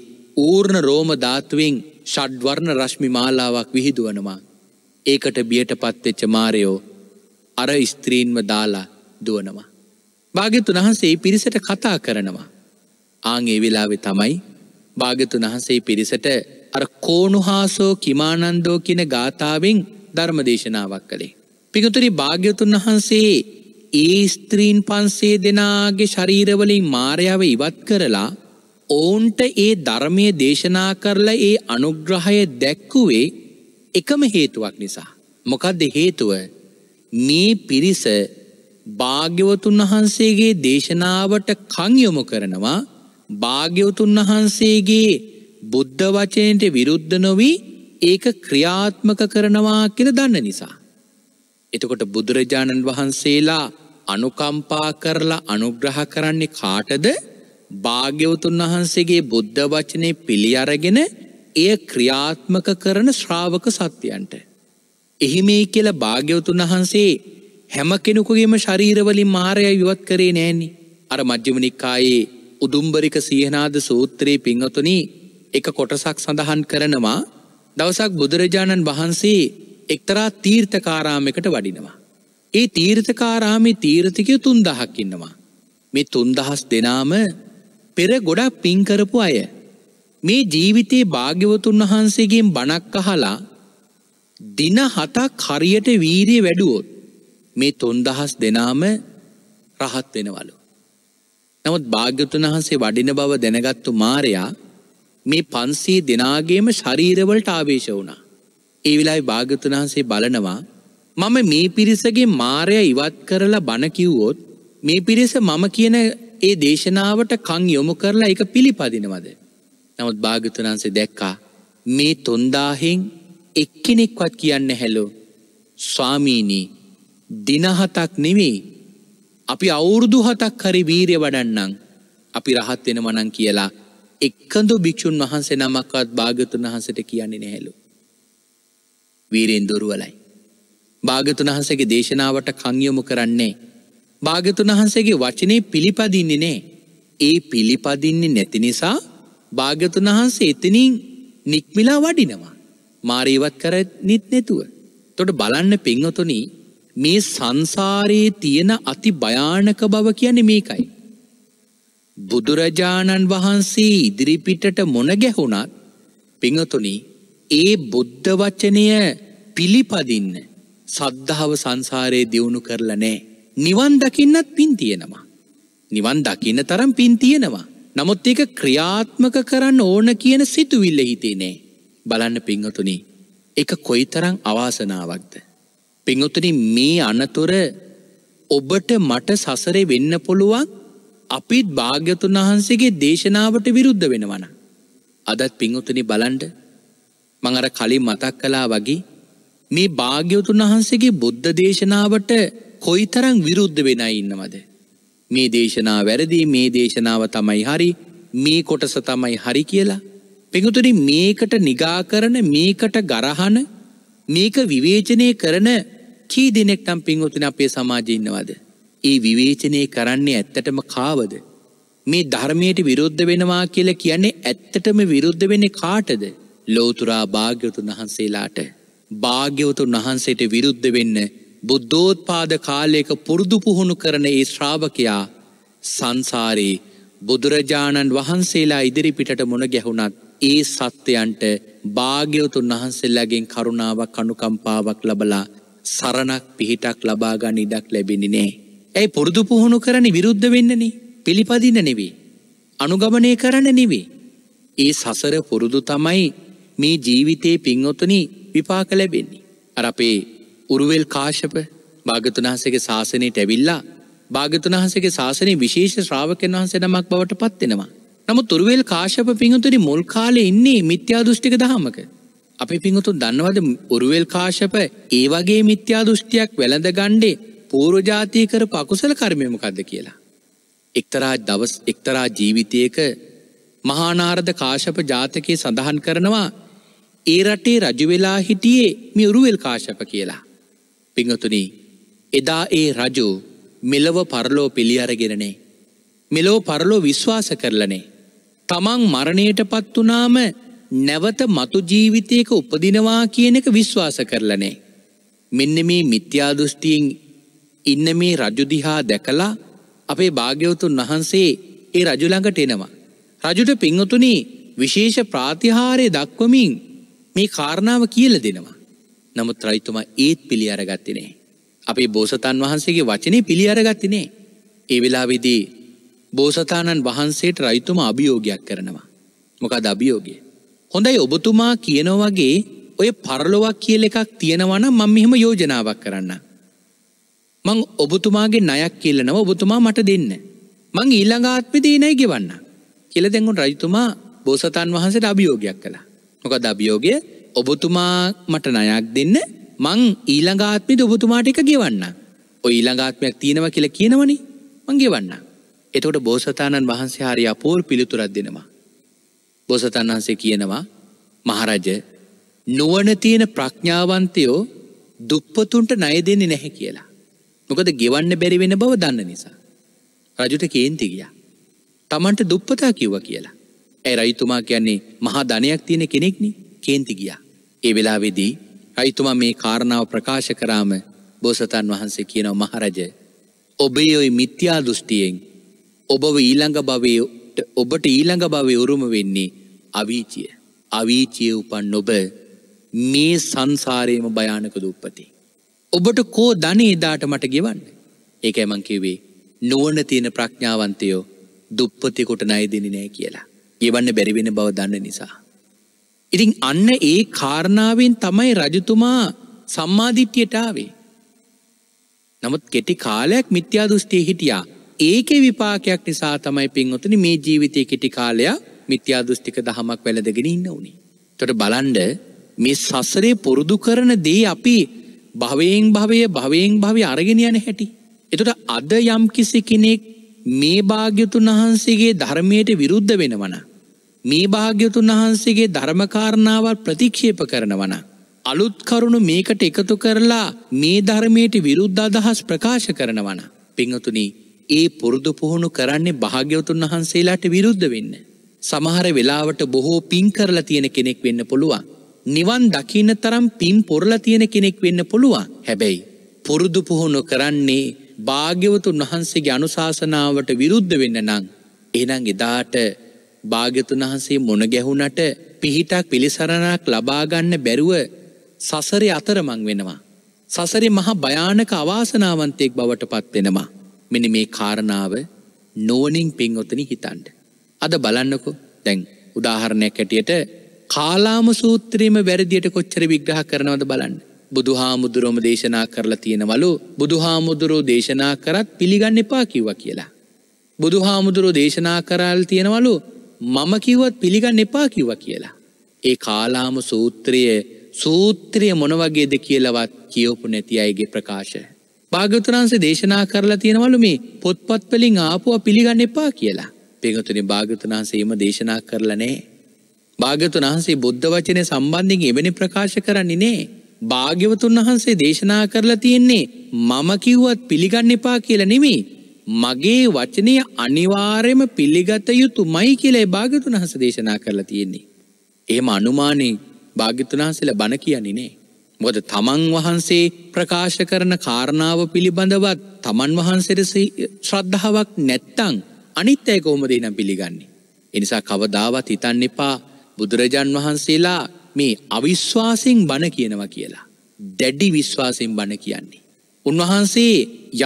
ඌර්ණ රෝම ධාතුවෙන් ෂඩ්වර්ණ රශ්මි මාලාවක් විහිදුවනවා. ඒකට බියට පත්වෙච්ච මාරයෝ අර ස්ත්‍රීන්ම දාලා දුවනවා. භාග්‍යතුන් වහන්සේ පිරිසට කතා කරනවා. ආං ඒ වෙලාවෙ තමයි භාග්‍යතුන් වහන්සේ පිරිසට අර කෝනුහාසෝ කිමානන්දෝ කියන ගාථාවෙන් ධර්ම දේශනාවක් කළේ. පිකතුරි භාග්‍යතුන් වහන්සේ ඒ ස්ත්‍රීන් පන්සේ දෙනාගේ ශරීරවලින් මාරයාව ඉවත් කරලා ඔවුන්ට ඒ ධර්මය දේශනා කරලා ඒ අනුග්‍රහය දැක්කුවේ එකම හේතුවක් නිසා. මොකදද හේතුව මේ පිරිස භාග්‍යවතුන් වහන්සේගේ දේශනාවට කංයොමු කරනවා භාග්‍යවතුන් වහන්සේගේ බුද්ධ වචනයට විරුද්ධ නොවී ඒක ක්‍රියාත්මක කරනවා කියල දන්න නිසා. එතකොට බුදුරජාණන් වහන්සේලා අනුකම්පා කරලා අනුග්‍රහ කරන්නේ කාටද භාග්‍යවතුන් වහන්සේගේ බුද්ධ වචනය පිළි අරගෙන එය ක්‍රියාත්මක කරන ශ්‍රාවක සත්‍යයන්ට. එහි මේ කියල භාග්‍යවතුන් වහන්සේ හැම කෙනෙකුගේම ශරීරවලින් මාරය විවත් කරේ නෑනි. අර මජ්‍යමනික්කායේ උදුම්බරික සීහනාද සූත්‍රයේ පිංහතුනි එක කොටසක් සඳහන් කරනවා දවසක් බුදුරජාණන් වහන්සේ එක්තරා තීර්ථකාරාමකට වඩිනවා. ඒ තීර්ථකාරාමි තීර්ථකය තුන්දහක් ඉන්නවා. මේ තුන්දහස් දෙනාම පෙර ගොඩක් පින්කරපු අය. මේ ජීවිතයේ භාග්‍යවතුන් වහන්සේගෙන් බණක් අහලා දින හතක් හරියට වීරිය වැඩුවොත් මේ තුන්දහස් දෙනාම රහත් වෙනවලු. නමුත් භාග්‍යවතුන් වහන්සේ වඩින බව දැනගත්තු මාරයා මේ පන්සී දෙනාගේම ශරීරවලට ආවේශ වුණා. ඒ වෙලාවේ භාග්‍යවතුන් වහන්සේ බලනවා මම මේ පිරිසගේ මාරය ඉවත් කරලා බණ කිව්වොත් මේ පිරිස මම කියන ඒ දේශනාවට කං යොමු කරලා එක පිළිපදිනවද. නමුත් භාගතුනන්සේ දැක්කා මේ තුන්දාහෙන් එක්කෙනෙක්වත් කියන්න හැලෝ ස්වාමීනී දිනහතක් නෙවෙයි අපි අවුරුදු හතක් හරි වීරය වඩන්නම් අපි රහත් වෙන මනන් කියලා එක්කඳු භික්‍ෂූන් වහන්සේ නමක්වත් භාගතුන් වහන්සට කියන්නේ නැහැලු. වීරෙන් දුරුවලයි. භාගතුන් වහන්සගේ දේශනාවට කංයොමු කරන්නේ භාගතුන් වහන්සේගේ වචනේ පිළිපදින්නේ නෑ. ඒ පිළිපදින්නේ නැති නිසා භාගතුන් වහන්සේ එතනින් නික්මිලා වඩිනවා. මාරීවත් කර නිත් නැතුව. තොට බලන්න පිංහතුනි මේ සංසාරයේ තියෙන අති භයානක බව කියන්නේ මේකයි. බුදුරජාණන් වහන්සේ ඉදිරිපිටට මොන ගැහුණත් පිංහතුනි ඒ බුද්ධ වචනය පිළිපදින්න සද්ධාව සංසාරයේ දියුණු කරලා නෑ. නිවන් දකින්නත් පින් තියෙනවා. නිවන් දකින්න තරම් පින් තියෙනවා. නමුත් ඒක ක්‍රියාත්මක කරන්න ඕන කියන සිතුවිල්ල හිතේ නෑ. බලන්න පිංහතුනි එක කොයි තරං අවාසනාවක්ද. පිංහතුනි මේ අනතුර ඔබට මට සසරේ වෙන්න පුළුවන් අපිත් භාග්‍යතුන් වහන්සේගේ දේශනාවට විරුද්ධ වෙනවන. අදත් පිංහතුනි බලන්ඩ මං අර කලින් මතක් කලා වගේ මේ භාග්‍යවතුන් වහන්සේගේ බුද්ධ දේශනාවට කොයිතරම් විරුද්ධ වෙන අය ඉන්නවද? මේ දේශනාව වැරදි මේ දේශනාව තමයි හරි මේ කොටස තමයි හරි කියලා පෙඟුතුනි මේකට නිගා කරන මේකට ගරහන මේක විවේචනය කරන කී දෙනෙක් නම් පින්වතුනි අපේ සමාජයේ ඉන්නවද? ඒ විවේචනය කරන්නේ ඇත්තටම කාවද? මේ ධර්මයට විරුද්ධ වෙනවා කියලා කියන්නේ ඇත්තටම විරුද්ධ වෙන්නේ කාටද? ලෞතුරා භාග්‍යවතුන් වහන්සේලාට. භාග්‍යවතුන් වහන්සේට විරුද්ධ වෙන්න බුද්ධෝත්පාද කාලයක පුරුදු පුහුණු කරන ඒ ශ්‍රාවකයා සංසාරයේ බුදුරජාණන් වහන්සේලා ඉදිරිපිට මොන ගැහුණත් ඒ සත්‍යයන්ට භාග්‍යවතුන් වහන්සේලාගෙන් කරුණාවක් අනුකම්පාවක් ලබලා සරණක් පිහිටක් ලබාගන්න ඉඩක් ලැබෙනි නෑ. ඇයි පුරුදු පුහුණු කරන විරුද්ධ වෙන්නන පිළිපදින්න නෙවේ. අනුගමනය කරන්න නෙවේ. ඒ සසර පුරුදු තමයි මේ ජීවිතයේ පින්වොතුනි විපාක ලැබෙන්නේ. අර අපේ උරුවෙල් කාශප භාගතුනාහසගේ ශාසනයට ඇවිල්ලා භාගතුනාහසගේ ශාසනය විශේෂ ශ්‍රාවකයන් වහන්සේ නමක් බවට පත්වෙනවා. නමුත් උරුවෙල් කාශප පිංහතුනි මුල් කාලේ ඉන්නේ මිත්‍යා දෘෂ්ටික දහමක. අපි පිංහතුන් දන්නවද උරුවෙල් කාශප ඒ වගේ මිත්‍යා දෘෂ්ටියක් වැළඳ ගණ්ඩේ පූරජාතිය කර පකුසල කර්මයමකක්ද කියලා. එක්තරා දවස් එක්තරා ජීවිතයක මහානාරධ කාශප ජාතකය සඳහන් කරනවා ඒ රටේ රජවෙලා හිටියේ මියුරුවෙල් කාශප කියලා. පිංහතුනී එදා ඒ රජු මෙලොව පරලෝ පිළි අරගෙනනේ මෙලෝ පරලෝ විශ්වාස කරලනේ තමන් මරණයට පත් වනාම නැවත මතු ජීවිතයක උපදිනවා කියන එක විශ්වාස කරලනේ මෙන්න මේ මිත්‍යාදෘෂ්ටියෙන් ඉන්න මේ රජුදිහා දැකලා අපේ භාග්‍යවතුන් වහන්සේ ඒ රජුළඟට එනවා. රජුට පිංහතුනි විශේෂ ප්‍රාතිහාරය දක්වමින් මේ කාරණාව කියල දෙනවා. නමුත් රජතුමා ඒත් පිළි අරගත්තේ නැහැ. අපේ බෝසතාන් වහන්සේගේ වචනේ පිළි අරගත්තේ නැහැ. ඒ වෙලාවේදී බෝසතාණන් වහන්සේට රජතුමා අභියෝගයක් කරනවා. මොකද අභියෝගය. හොඳයි ඔබතුමා කියන වගේ ඔය පරලොවක් කියල එකක් තියෙනවා නම් මම මෙහෙම යෝජනාවක් කරන්න. මං ඔබතුමාගේ ණයක් කියලනවා ඔබතුමා මට දෙන්න. මං ඊළඟ ආත්මෙදී ණය ගෙවන්න. කියලා දැන් උන් රජතුමා බෝසතාන් වහන්සේට අභියෝගයක් කළා. මොකද අභියෝගය ඔබතුමා මට නයක් දෙන්න මං ඊළඟාත්මිට ඔබතුමාට එක ගෙවන්න. ඔය ඊළඟාත්මයක් තියෙනවා කියලා කියනවනි මං ගෙවන්න. එතකොට බෝසතාණන් වහන්සේ හරි අපෝර් පිළිතුරක් දෙනවා. බෝසතාණන් වහන්සේ කියනවා මහරජ නුවණ තියෙන ප්‍රඥාවන්තයෝ දුප්පතුන්ට ණය දෙන්නේ නැහැ කියලා. මොකද ගෙවන්න බැරි වෙන බව දන්න නිසා. රජුට කේන්ති ගියා. Tamanට දුප්පතා කිව්වා කියලා. ඇයි රජතුමා කියන්නේ මහා ධනයක් තියෙන කෙනෙක්නේ කේන්ති ගියා. ඒ වෙලාවේදී රයිතුමා මේ කාරණාව ප්‍රකාශ කරාම බෝසතන් වහන්සේ කියනවා මහරජ ඔබේ ওই මිත්‍යා දෘෂ්ටියෙන් ඔබව ඊළඟ භවයේ ඔබට ඊළඟ භවයේ උරුම වෙන්නේ අවීචිය. අවීචිය උපන් ඔබ මේ සංසාරයේම භයානක දුප්පති. ඔබට කෝ ධනෙ එදාට මට ගෙවන්න. ඒකයි මං කිව්වේ නුවණ තියෙන ප්‍රඥාවන්තයෝ දුප්පති කොට ණය දෙන්නේ නැහැ කියලා. ගෙවන්න බැරි වෙන බව දන්න නිසා. ඉතින් අන්න ඒ කාරණාවෙන් තමයි රජතුමා සම්මාධිට්්‍යයටාවේ. නමුත් කෙටි කාලයක් මිත්‍යා දෘෂ්ටි හිටියා. ඒකේ විපාකයක් නිසා තමයි පින්වතුනි මේ ජීවිතයේ කෙටි කාලයක් මිත්‍යා දෘෂ්ටික දහමක් වැළඳගෙන ඉන්න උනේ. එතකොට බලන්න මේ සසරේ පුරුදු කරන දේ අපි භවයෙන් භවය භවයෙන් භවය අරගෙන යන හැටි. එතකොට අද යම් කිසි කෙනෙක් මේ භාග්‍යතුන් වහන්සේගේ ධර්මයට විරුද්ධ වෙනවනම් මේ භාග්‍යතුන් වහන්සේගේ ධර්මකාරණාවල් ප්‍රතික්ෂේප කරනවන. අලුත් කරුණු මේකට එකතු කරලා මේ ධර්මයට විරුද්ධ අදහස් ප්‍රකාශ කරනවන. පිංහතුනි ඒ පුරුදු පුහුණු කරන්නේ භාග්‍යවතුන් වහන්සේලාට විරුද්ධ වෙන්න. සමහර වෙලාවට බොහෝ පින් කරලා තියෙන කෙනෙක් වෙන්න පුළුවන්. නිවන් දකින්න තරම් පින් පොරලා තියෙන කෙනෙක් වෙන්න පුළුවන් හැබැයි. පුරුදු පුහුණු කරන්නේ භාග්‍යවතුන් වහන්සේගේ අනුශාසනාවට විරුද්ධ වෙන්න නං. එනං එදාට භාග්‍යතුන් වහන්සේ මොන ගැහුණට පිහිටක් පිළිසරණක් ලබා ගන්න බැරුව සසරේ අතරමං වෙනවා. සසරේ මහා භයානක අවාසනාවන්තයෙක් බවට පත් වෙනවා. මෙන්න මේ කාරණාව නෝනින් පින්වතුනි හිතන්න. අද බලන්නකෝ දැන් උදාහරණයක් ඇටියට කාලාම සූත්‍රයේම වැරදියට කොච්චර විග්‍රහ කරනවද බලන්න. බුදුහාමුදුරෝම දේශනා කරලා තියෙනවලු බුදුහාමුදුරෝ දේශනා කරත් පිළිගන්න එපා කිව්වා කියලා. බුදුහාමුදුරෝ දේශනා කරාල් තියෙනවලු මම කිව්වත් පිළිගන්න එපා කිව්ව කියලා. ඒ කාලාම සූත්‍රය සූත්‍රය මොනවගේද කියලවත් කියවපු නැති අයගේ ප්‍රකාශ. භාගතුරන්සේ දේශනා කරලා තියෙනවලු මේ පොත්පත් වලින් ආපුව පිළිගන්න එපා කියලා. පෙගතුනි භාගතුනාන්සේම දේශනා කරලා නෑ. භාගතුන් වහන්සේ බුද්ධ වචනය සම්බන්ධින් එවැනි ප්‍රකාශ කරන්නේ නේ. භාග්‍යවතුන් වහන්සේ දේශනා කරලා තියෙන්නේ මම කිව්වත් පිළිගන්න එපා කියලා නෙමෙයි. මගේ වචනය අනිවාර්යම පිළිගත යුතුමයි කියලා භාග්‍යතුන් වහන්ස දේශනා කරලා තියෙන්නේ. එහෙම අනුමානේ භාග්‍යතුන් වහන්සේලා බණ කියන්නේ නේ. මොකද තමන් වහන්සේ ප්‍රකාශ කරන කාරණාව පිළිබඳවත් තමන් වහන්සේට ශ්‍රද්ධාවක් නැත්තම් අනිත් අය කොහොමද එනම් පිළිගන්නේ? ඒ නිසා කවදාවත් හිතන්න එපා බුදුරජාන් වහන්සේලා මේ අවිශ්වාසයෙන් බණ කියනවා කියලා. දැඩි විශ්වාසයෙන් බණ කියන්නේ. උන්වහන්සේ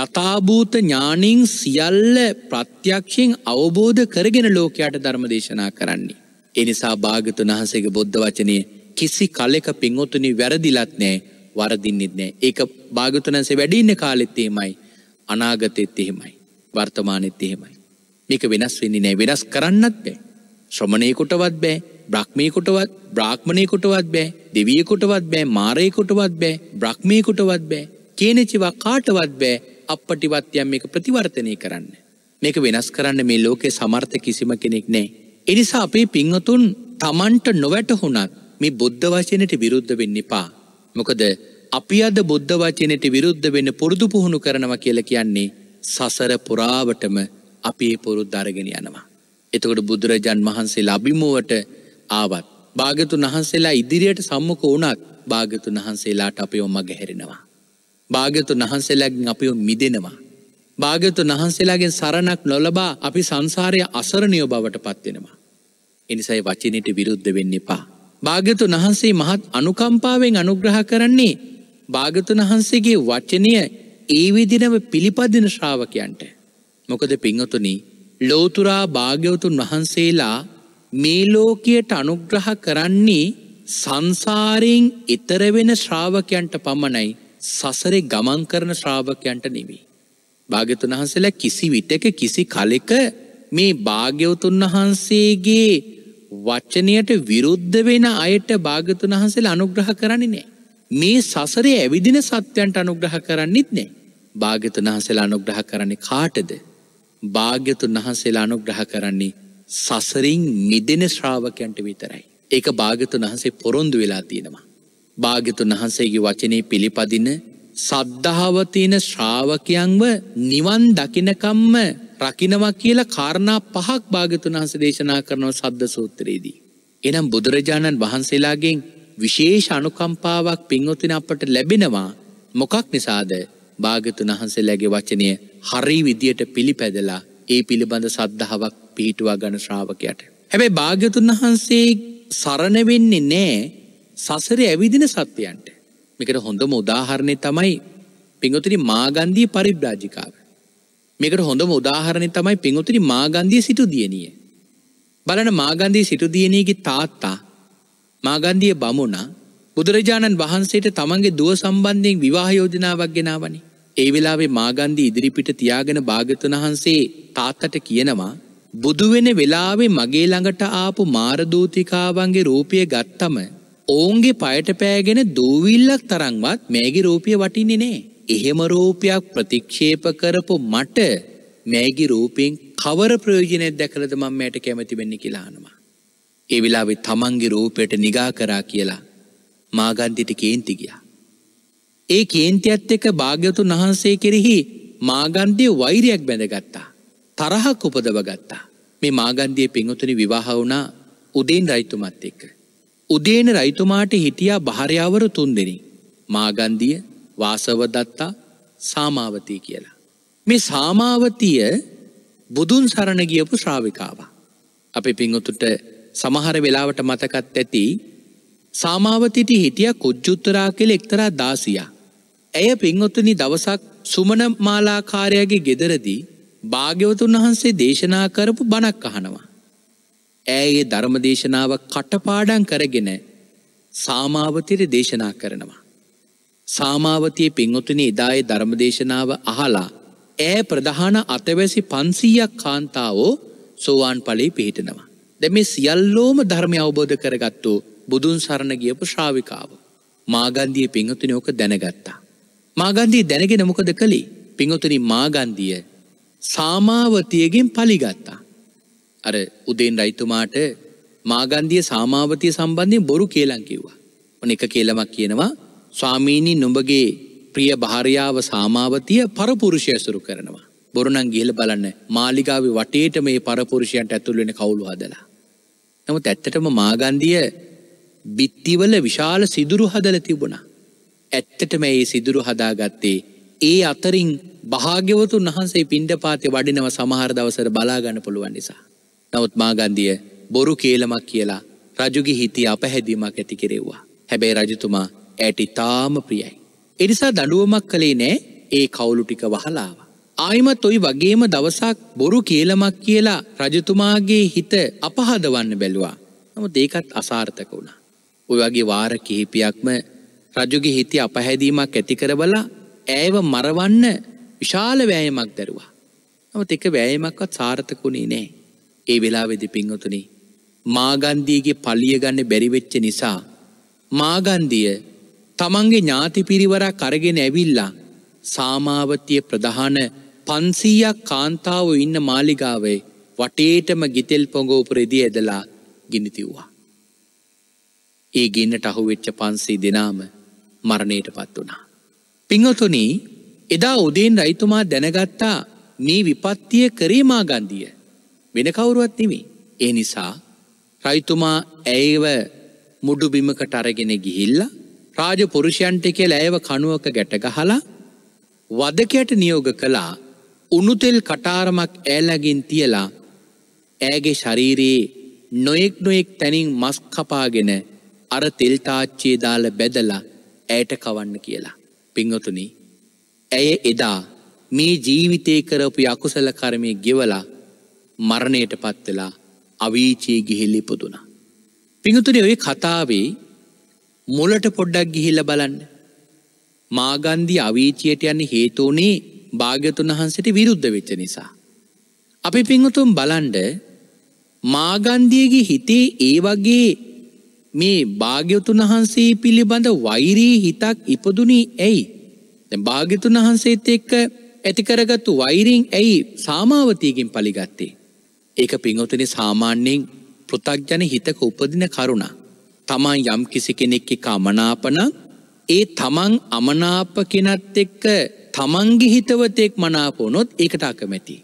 යථභූත ඥානින් සියල්ල ප්‍රත්‍යක්ෂයෙන් අවබෝධ කරගෙන ලෝකයාට ධර්ම දේශනා කරන්නේ. එනිසා භාගතුන් වහන්සේගේ බොද්ධ වචනය කිසි කලෙක පින්වතුනි වැරදිලත් නෑ වරදින්නෙත් නෑ ඒක භාගතුනන්සේ වැඩින්න කාලෙත් එහෙමයි අනාගතෙත් එහෙමයි වර්තමානෙත් එහෙමයි. මේක වෙනස් වෙන්නේ නෑ වෙනස් කරන්නත් බෑ. ශ්‍රමණයකුටවත් බෑ බ්‍රහ්මයකුටවත් බ්‍රාහ්මණයකුටවත් බෑ දෙවියකුටවත් බෑ මාරයකුටවත් බෑ බ්‍රහ්මයකුටවත් බෑ කියනචිවා කාටවත් බෑ අපපටිවත්යම් මේක ප්‍රතිවර්තනය කරන්න. මේක වෙනස් කරන්න මේ ලෝකෙ සමර්ථ කිසිම කෙනෙක් නෑ. එනිසා අපේ පිංහතුන් තමන්ට නොවැට හුණත් මේ බුද්ධ වශයනයට විරුද්ධ වෙන්න එපා. මොකද අපි අද බුද්ධ වචනයට විරුද්ධ වෙන්න පුරුදු පුහුණු කරනවා කියල කියන්නේ සසර පුරාවටම අපේ පුරුද් අරගෙන යනවා. එතකොට බුදුරජාන් වහන්සේ ලබිමුවට ආවත්. භාගතුන් වහන්සේලා ඉදිරියට සම්මක වුණත් භාගතුන් වහන්සේලාට අපියොම් මගහැරෙනවා. භාග්‍යතුන් වහන්සේලාගෙන් අපිව මිදෙනවා. භාග්‍යතුන් වහන්සේලාගෙන් සරණක් නොලබා අපි සංසාරය අසරණියෝ බවට පත්වෙනවා. එනිසයි වචනයට විරුද්ධ වෙන්න එපා. භාග්‍යතුන් වහන්සේ මහත් අනුකම්පාවෙන් අනුග්‍රහ කරන්නේ භාගතුන් වහන්සේගේ වචනය ඒ විදිනව පිළිපදින ශ්‍රාවකයන්ට. මොකද පිංහතුනි ලෝතුරා භාග්‍යවතුන් වහන්සේලා මේ ලෝකයට අනුග්‍රහ කරන්නේ සංසාරයෙන් එතරවෙන ශ්‍රාවකයන්ට පමණයි සසරේ ගමන් කරන ශ්‍රාවකයන්ට නෙමෙයි. භාග්‍යතුන් වහන්සේලා කිසි විටක කිසි කලෙක මේ භාග්‍යවතුන් වහන්සේගේ වචනයට විරුද්ධ වෙන අයට භාග්‍යතුන් වහන්සේලා අනුග්‍රහ කරන්නේ නැහැ. මේ සසරේ ඇවිදින සත්වයන්ට අනුග්‍රහ කරන්නෙත් නැහැ. භාග්‍යතුන් වහන්සේලා අනුග්‍රහ කරන්නේ කාටද? භාග්‍යතුන් වහන්සේලා අනුග්‍රහ කරන්නේ සසරින් මිදෙන ශ්‍රාවකයන්ට විතරයි. ඒක භාග්‍යතුන් වහන්සේ පොරොන්දු වෙලා තියෙනවා. භාගතුන් වහන්සේගේ වචනේ පිළිපදින සද්ධාව තියෙන ශ්‍රාවකයන්ව නිවන් දකිනකම්ම රකිනවා කියලා කාරණා පහක් භාගතුන් වහන්සේ දේශනා කරනවා සද්ද සූත්‍රයේදී. එනම් බුදුරජාණන් වහන්සේලාගෙන් විශේෂ අනුකම්පාවක් පින්වතුනි අපට ලැබෙනවා. මොකක් නිසාද? භාගතුන් වහන්සේලාගේ වචනය හරි විදියට පිළිපැදලා ඒ පිළිබඳ සද්ධාාවක් පිහිටුවා ගන ශ්‍රාවකයට. හැබැයි භාගතුන් වහන්සේ සරණ වෙන්නේ නෑ සසරේ ඇවිදින සත්වයන්ට. මේකට හොඳම උදාහරණය තමයි පිඟුතුනි මාගන්දී පරිබ්‍රාජිකාව. මේකට හොඳම උදාහරණය තමයි පිඟුතුනි මාගන්දී සිටු දියණිය. බලන මාගන්දී සිටු දියණියගේ තාත්තා මාගන්දී බමුණා බුදුරජාණන් වහන්සේට තමන්ගේ දුව සම්බන්ධයෙන් විවාහ යෝජනාවක් ගෙනාවනි. ඒ වෙලාවේ මාගන්දී ඉදිරිපිට තියාගෙන භාගතුන් වහන්සේ තාත්තට කියනවා බුදු වෙන වෙලාවේ මගේ ළඟට ආපු මාරදූතිකාවන්ගේ රූපය ගත්තම ඔවුන්ගේ පයට පෑගෙන දූවිල්ලක් තරංවත් මෑගේ රූපිය වටින්නේ නෑ. එහෙම රූපයක් ප්‍රතික්ෂේප කරපු මට මෑගේ රූපෙන් කවර ප්‍රයෝජනයක් දැකලද මම මෑට කැමති වෙන්නේ කියලා අහනවා. ඒ වෙලාවේ තමන්ගේ රූපයට නිගා කරා කියලා මාගන්තිට කේන්ති ගියා. ඒ කේන්තියත් එක්ක භාග්‍යවතුන් වහන්සේ කෙරෙහි මාගන්තිය වෛරයක් බැඳගත්තා. තරහක් උපදව ගත්තා. මේ මාගන්තිය පින්වතුනි විවාහ වුණා උදේන් රජතුමත් එක්ක. උදේන රයිතුමාට හිටියා භාරයාවරු තුන්දෙනි. මාගන්දිය වාසවදත්තා සාමාවතී කියලා. මේ සාමාවතිය බුදුන් සරණ ගියපු ශ්‍රාවිකාවා. අපි පිංගුතුට සමහර වෙලාවට මතකත් ඇති සාමාවතිට හිටිය කුජ්ජුත්තරා කෙල එක්තරා දාසියා. ඇය පින්වොත්තනි දවසක් සුමන මාලාකාරයාගේ ගෙදරදී භාග්‍යවතුන් වහන්සේ දේශනා කරපු බණක් අහනවා. ඇය ඒ ධර්මදේශනාව කටපාඩම් කරගෙන සාමාවතිර දේශනා කරනවා. සාමාවතිය පින්වතුනි එදායේ ධර්මදේශනාව අහලා ඇය ප්‍රධාන අතවැසි පන්සීයක් කාන්තාවෝ සෝවාන් පලේ පිහිටනවා. දැ මේ සියල්ලෝම ධර්මය අවබෝධ කරගත්තෝ බුදුන් සරණ ගියපු ශ්‍රාවිකාව. මාගන්දිය පිංහතුන ඕක දැනගත්තා. මාගන්දී දැනගෙන මොකද කළේ පිංහතුනි මාගන්දිය සාමාවතියගෙන් පලිගත්තා. අර උදේන් රයිතුමාට මාගන්දිය සාමාවතිය සම්බන්ධයෙන් බොරු කියලං කිව්වා. ඔන එක කියලමක් කියනවා ස්වාමීණී නුඹගේ ප්‍රිය භාරයාව සාමාවතිය පරපුරුෂය සුරු කරනවා. බොරුණන් ගිහිල බලන්න මාලිගාව වටේට මේ පරපුරුෂයන්ට ඇතුළවෙන කවුලු හදලා. නමුත් ඇත්තටම මාගන්දිය බිත්තිවල විශාල සිදුරු හදල තිබුණ. ඇත්තටම ඒ සිදුරු හදාගත්තේ ඒ අතරින් භාග්‍යවතුන් වහන්සේ පින්ඩ පාතය වඩිනව සමහර දවසර බලාගන්න පුළුවන් නිසා. නවත් මාගන්දිය බොරු කේලමක් කියලා රජුගේ හිතේ අපහැදීමක් ඇති කෙරෙව්වා. හැබැයි රජතුමා ඇයට ඉතාම ප්‍රියයි. එනිසා දඩුවමක් කළේ නෑ ඒ කවුලු ටික වහලාව. ආයිමත් ඔයි වගේම දවසක් බොරු කේලමක් කියලා රජතුමාගේ හිත අපහදවන්න බැලුවා. නමුත් ඒකත් අසාර්ථක වුණා. ඔය වගේ වාර කිහිපයක්ම රජුගේ හිතේ අපහැදීමක් ඇති කරබලා ඇයව මරවන්න විශාල වෑයමක් දැරුවා. නමුත් එක වෑයමක්වත් සාර්ථකුණේ නෑ. ඒ වෙලාවෙදි පින්වතුනි මාගන්දීගේ පලිය ගන්න බැරි වෙච්ච නිසා මාගන්දිය තමන්ගේ ඥාති පිරිවරක් අරගෙන ඇවිල්ලා සාමාවතිය ප්‍රධාන 500ක් කාන්තාවෝ ඉන්න මාලිගාවේ වටේටම ගිතෙල් පොඟ උපරෙදී ඇදලා ගිනි තිව්වා. ඒ ගින්නට අහු වෙච්ච 500 දෙනාම මරණයටපත් වුණා. පින්වතුනි එදා උදේන් රයිතුමා දැනගත්තා මේ විපත්තිය කරේ මාගන්දිය. වෙන කවුරුවත් නෙමේ. ඒ නිසා රයිතුමා ඇයිව මුඩු බිමකට අරගෙන ගිහිල්ලා රාජ පුරුෂයන්ට කියලා ඇයව කණුවක ගැටගහලා වදකයට නියෝග කළා උණුතෙල් කටාරමක් ඈලගින් තියලා ඇගේ ශරීරයේ නොයෙක් නොයෙක් තැනින් මස් කපාගෙන අර තෙල් තාච්චියේ දාලා බැදලා ඇයට කවන්න කියලා. පින්වතුනි, ඇය එදා මේ ජීවිතේ කරපු අකුසල කර්මයේ ගෙවලා මරණයට පත්වෙලා අවීචී ගිහිල්ලි පුදුනා. පිඟතුන ඔය කතාවේ මුලට පොඩ්ඩක් ගිහිල්ල බලන්න. මාගන්දී අවීචයට යන්න හේතුනේ භාග්‍යතුන් වහන්සට විරුද්ධ වෙච්ච නිසා. අපි පිංහතුම් බලන්ඩ මාගන්දියගේ හිතේ ඒ වගේ මේ භාග්‍යතුන් වහන්සේ පිළිබඳ වෛරී හිතක් ඉපදුනී ඇයි. භාග්‍යතුන් වහන්සේත් එක්ක ඇතිකරගත්තු වෛරීෙන් ඇයි සාමාවතයකින් පලිගත්තේ. ඒක පිංහතුනි සාමාන්‍යයෙන් පෘතක්ජන හිතක උපදින කරුණ. තමන් යම් කිසි කෙනෙක් එක අමනාපන ඒ තමන් අමනාප කෙනත් එක්ක තමන්ගි හිතවතෙක් මනාපෝනොත් ඒකට අකමැති.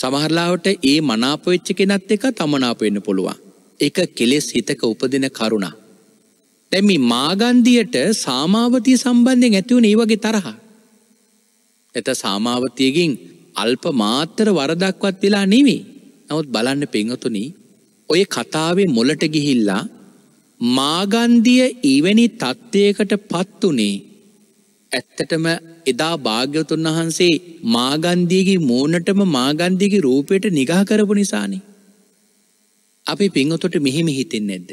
සමහරලාවට ඒ මනාපවෙච්ච කෙනත් එක තමනාපවෙන්න පුළුවන්. එක කෙලෙස් හිතක උපදින කරුණා. දැමි මාගන්දියට සාමාවතය සම්බන්ධයෙන් ඇතිවුණ ඒ වගේ තරහා. ඇත සාමාවතයකින් අල්ප මාත්තර වරදක්වත් වෙලා නෙවෙයි. නවත් බලන්න පිංහතුනි ඔය කතාවේ මොලට ගිහිල්ලා මාගන්දිය ඊවැනි තත්ත්වයකට පත්වනේ ඇත්තටම එදා භාග්‍යතුන් වහන්සේ මාගන්දියගේ මූනටම මාගන්දියගේ රූපයට නිගහ කරපු නිසානේ. අපි පිංහතොට මෙහෙම හිතෙන් නැද්ද.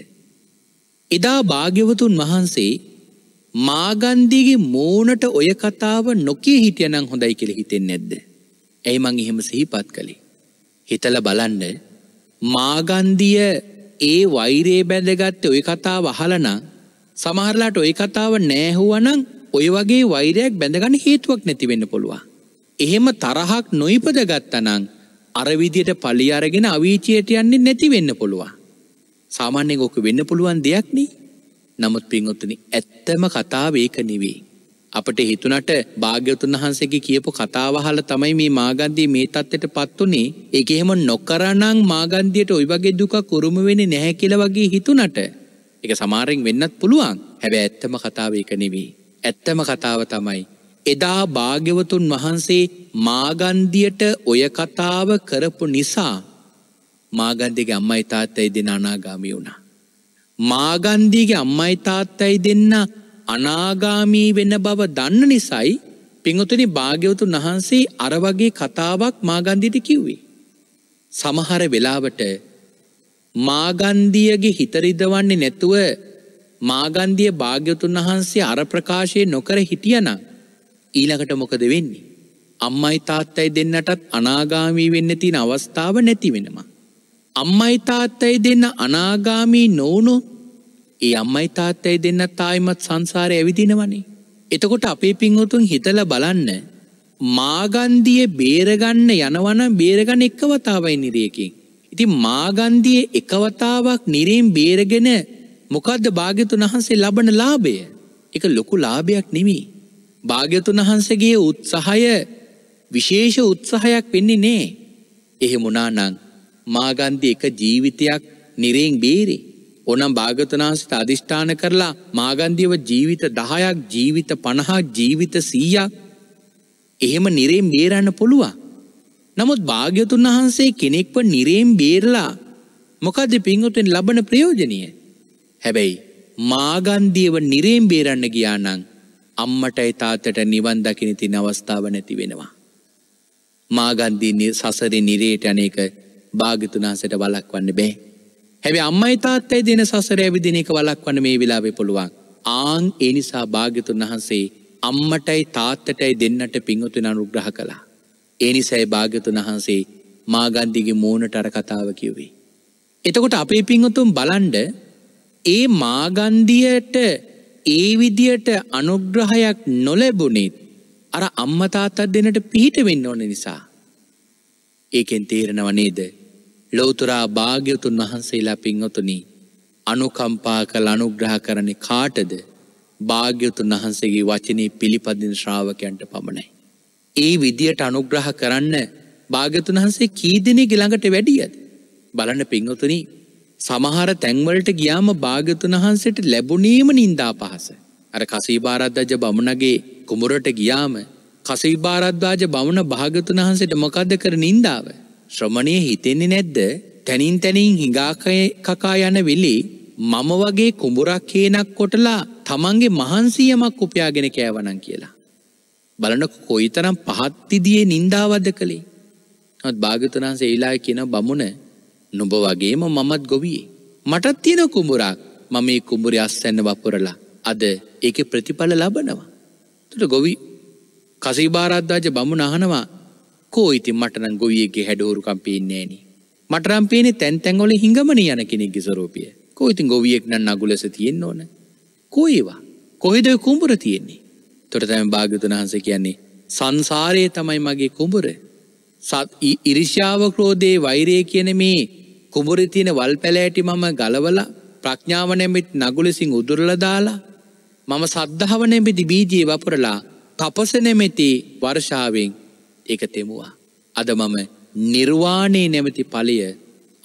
එදා භාග්‍යවතුන් වහන්සේ මාගන්දියගේ මූනට ඔය කතාව නොකේ හිටියනම් හොඳයි කෙළ හිතෙන් නැද්ද. ඇයි මං එහෙම සිහිපත් කළේ. හිතල බලන්න මාගන්දිය ඒ වෛරේ බැඳගත්ත ඔය කතාව අහලනම් සමහරලාට ඔය කතාව නෑහුවනම් ඔය වගේ වෛරයක් බැඳගන්න හේතුවක් නැතිවෙන්න පුළුවන්. එහෙම තරහක් නොයිපදගත්තනං අරවිදියට පලි අරගෙන අවීචයට යන්නේ නැතිවෙන්න පුළුවන්. සාමාන්‍යෙන් ඕක වෙන්න පුළුවන් දෙයක්නේ නමුත් පින්ඔත්තන ඇත්තම කතාව ඒක නෙවේ. අපට හිතුනට භාග්‍යවතුන් වහන්සේගේ කියපු කතාව අහලා තමයි මේ මාගන්දී මේ தත්තෙට පත් උනේ. ඒක එහෙම නොකරනම් මාගන්දියට ওই වගේ දුකක් උරුම වෙන්නේ නැහැ කියලා වගේ හිතුනට ඒක සමහරෙන් වෙන්නත් පුළුවන්. හැබැයි ඇත්තම කතාව ඒක නෙවෙයි. ඇත්තම කතාව තමයි එදා භාග්‍යවතුන් වහන්සේ මාගන්දියට ඔය කතාව කරපු නිසා මාගන්දියගේ අම්මයි තාත්තයි දෙන අනාගාමී වුණා. මාගන්දියගේ අම්මයි තාත්තයි දෙන්නා අනාගාමී වෙන බව දන්න නිසයි පිංහතුනි භාග්‍යවතුන් වහන්සේ අරවගේ කතාවක් මාගන්දිට කිව්වේ. සමහර වෙලාවට මාගන්දියගේ හිතරිදවන්නේ නැතුව මාගන්දිය භාග්‍යතුන් වහන්සේ අර ප්‍රකාශය නොකර හිටියනම් ඊළඟට මොකද වෙන්නේ. අම්මයි තාත්තයි දෙන්නටත් අනාගාමී වෙන්න තින අවස්ථාව නැති වෙනවා. අම්මයි තාත්තයි දෙන්න අනාගාමී නොවනොත් ඒ අම්මයි තාත්තයි දෙන්න තායිමත් සංසාරය ඇවිදිනවනේ. එතකොට අපේ පින්වතුන් හිතල බලන්න මාගන්දිය බේරගන්න යනවන බේරගන්න එක්කවතාවයි නිරයකින්. ඉති මාගන්දිය එකවතාවක් නිරෙන් බේරගෙන මොකක්ද භාග්‍යතුන් වහන්සේ ලබන ලාභය එක ලොකු ලාභයක් නෙමී. භාග්‍යතුන් වහන්සගේ උත්සහය විශේෂ උත්සහයක් වෙන්නේ නේ. එහෙමුණානං මාගන්දි එක ජීවිතයක් නිරෙන් බේරේ. ඕනම් භාගතනාසිට අධිෂ්ඨාන කරලා මාගන්දියව ජීවිත දහයක් ජීවිත පණහා ජීවිත සීයක් එහෙම නිරේම් බේරන්න පුළුවන්. නමුත් භාග්‍යතුන් වහන්සේ කෙනෙක්ව නිරේම් බේරලා මොකද පින්වතුෙන් ලබන ප්‍රයෝජනය. හැබැයි මාගන්දියව නිරේම් බේරන්න ගියානං අම්මටයි තාතට නිවන් දකින තින අවස්ථාව නැති වෙනවා. මාගන්දී සසරි නිරේට අනේක භාගිතුනාසට වලක් වන්න බෑ. හැබැ අම්මයි තාත්තයි දෙන සසර ඇවිදින එක වලක් වන මේ වෙලාවේ පුළුවන්. ආං ඒ නිසා භාග්‍යතුන් වහන්සේ අම්මටයි තාත්තටයි දෙන්නට පිංහතුන අනුග්‍රහ කළා. ඒ නිසයි භාග්‍යතුන් වහන්සේ මාගන්දිගේ මූුණට අර කතාව කිව්වේ. එතකොට අපේ පිංහතුම් බලන්ඩ ඒ මාගන්දියට ඒ විදියට අනුග්‍රහයක් නොලැබුණෙත් අර අම්මතාතත් දෙනට පිහිට වෙන්න ඕන නිසා. ඒකෙන් තේරෙනව නේද ලෝතුරා භාග්‍යතුන් වහන්සේලා පින්වතුනි අනුකම්පා කළ අනුග්‍රහ කරන්නේ කාටද? භාග්‍යතුන් වහන්සේගේ වචනේ පිළිපදින ශ්‍රාවකයන්ට පමණයි. ඒ විදියට අනුග්‍රහ කරන්න භාග්‍යතුන් වහන්සේ කී දෙනෙක් ළඟට වැඩියද? බලන්න පින්වතුනි සමහර තැන්වලට ගියාම භාග්‍යතුන් වහන්සේට ලැබුණේම නින්දා පහස. අර කසීබාරද්දාජ බමුණගේ කුඹරට ගියාම කසීබාරද්දාජ බමුණ භාග්‍යතුන් වහන්සේට මොකද්ද කර නින්දාව? ශ්‍රමණය හිතෙන්නේ නැද්ද තැනින් තැනින් හිඟාකය කකා යන වෙලේ මම වගේ කුඹුරක් හේනක් කොටලා තමන්ගේ මහන්සියමක් උපයාගෙන කෑවනම් කියලා. බලනකො කොයිතරම් පහත් විදියේ නින්දාවද කළේ. නමුත් භාග්‍යවතුන් වහන්සේ ඊළඟ කියන බමුණ නුඹ වගේම මමත් ගොවියෙක්. මටත් තියෙන කුඹුරක්. මම මේ කුඹුරේ අස්තැන්න වපුරලා අද ඒකේ ප්‍රතිඵල ලබනවා. එතකොට ගොවි කසීබාරද්දාජ බමුණ අහනවා කෝ ඉතින් මට නම් ගොවියගේ හැඩහුරුකම් පේන්නේ නෑනේ. මට නම් පේන්නේ තැන් තැන් වල හිඟමන යන කෙනෙක්ගේ ස්වරූපය. කෝ ඉතින් ගොවියෙක් නම් නගුලස තියෙන්න ඕන. කෝ ඒවා? කොහෙද ඔය කුඹුර තියෙන්නේ? එතකොට තමයි භාග්‍යවතුන් වහන්සේ කියන්නේ සංසාරයේ තමයි මගේ කුඹුර. සත් ඉරිෂාව ක්‍රෝධේ වෛරය කියන මේ කුඹුරේ තියෙන වල් පැලෑටි මම ගලවලා ප්‍රඥාව නැමෙත් නගුලසින් උදුරලා දාලා මම සද්ධාව නැමෙති බීජේ වපුරලා තපස නැමෙති වර්ෂාවෙන් එක තෙමුවා. අද මම නිර්වාණය නැමති පලය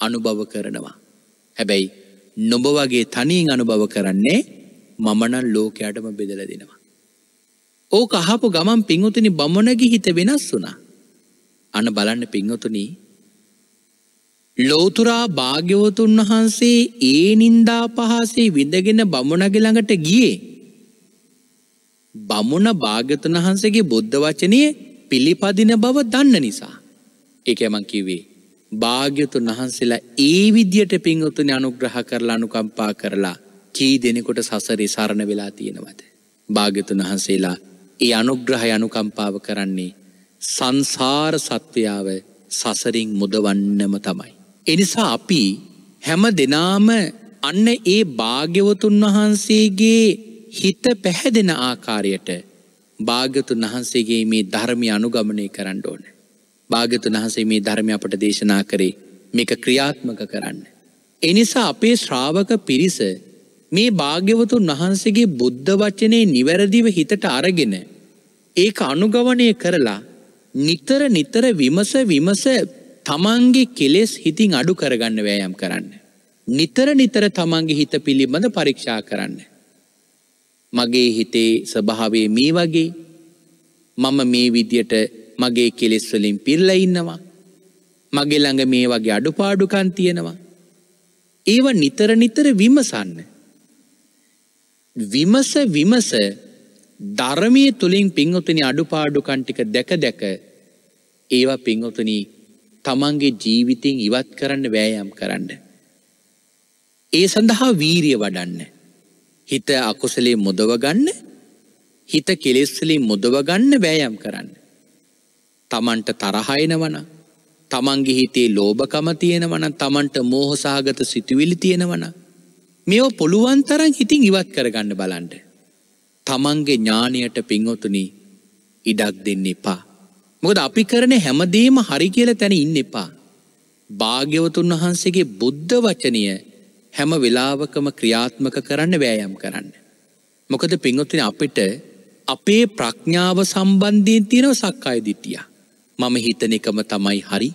අනුභව කරනවා. හැබැයි නොබ වගේ තනීන් අනුභව කරන්නේ මමනල් ලෝකයාටම බෙදල දෙනවා. ඕක අහපු ගමන් පිංහතුනි බමනගි හිත වෙනස් වුනා. අන බලන්න පිංහතුනී ලෝතුරා භාග්‍යවතුන් වහන්සේ ඒ නින්දා පහසේ විඳගෙන බමුණගළඟට ගියේ. බමුණ භාග්‍යතුන් වහන්සේගේ බුද්ධ වචනයේ පිළිපදින බව දන්න නිසා. ඒකමං කිවේ. භාග්‍යතුන් වහන්සේලා ඒ විදියට පින්වතුනි අනුග්‍රහ කරලා අනුකම්පා කරලා කී දෙනෙකොට සසරේ සරණ වෙලා තියෙනවද. භාග්‍යතුන් වහන්සේලා ඒ අනුග්‍රහ අනුකම්පාව කරන්නේ සංසාර සත්‍යාව සසරින් මුදවන්නම තමයි. එනිසා අපි හැම දෙනාම අන්න ඒ භාග්‍යවතුන් වහන්සේගේ හිත පැහැදෙන ආකාරයට භාගතුන් වහන්සේගේ මේ ධර්මය අනුගමනය කරන්න ඕන. භාගතුන් වහන්සේ මේ ධර්මය අපට දේශනා කරේ මේක ක්‍රියාත්මක කරන්න. එනිසා අපේ ශ්‍රාවක පිරිස මේ භාග්‍යවතුන් වහන්සේගේ බුද්ධ වචනේ නිවැරදිව හිතට අරගෙන ඒක අනුගවනය කරලා නිතර නිතර විමස විමස තමන්ගේ කෙලෙස් හිතින් අඩු කරගන්න වෑයම් කරන්න. නිතර නිතර තමන්ගේ හිත පිළිබඳ පරීක්ෂා කරන්න. මගේ හිතේ ස්වභාවය මේ වගේ මම මේ විදියට මගේ කෙලෙස් වලින් පිරලා ඉන්නවා මගේ ළඟ මේ වගේ අඩුපාඩුකම් තියෙනවා ඒව නිතර නිතර විමසන්න විමස විමස ධර්මයේ තුලින් පින්වතුනි අඩුපාඩුකම් ටික දැක දැක ඒවා පින්වතුනි තමන්ගේ ජීවිතෙන් ඉවත් කරන්න වෑයම් කරන්න ඒ සඳහා වීරිය වඩන්න හිත අකුසලේ මුදව ගන්න හිත කෙලෙස් වලින් මුදව ගන්න වෑයම් කරන්න. Tamanට තරහ එනවනම් Tamanගේ හිතේ ලෝභකම තියෙනවනම් Tamanට මෝහ සහගත සිතුවිලි තියෙනවනම් මේව පුළුවන් තරම් හිතින් ඉවත් කරගන්න බලන්න. Tamanගේ ඥාණයට පිංඔතුනි ඉඩක් දෙන්න එපා. මොකද අපි කරන හැමදේම හරි කියලා තැන ඉන්න එපා. භාග්‍යවතුන් වහන්සේගේ බුද්ධ වචනය හැම වෙලාවකම ක්‍රියාත්මක කරන්න වෑයම් කරන්න. මොකද පින්වත්තින අපිට අපේ ප්‍රඥාව සම්බන්ධයෙන් තියෙනව සක්කාය දිටිය. මම හිතන එකම තමයි හරි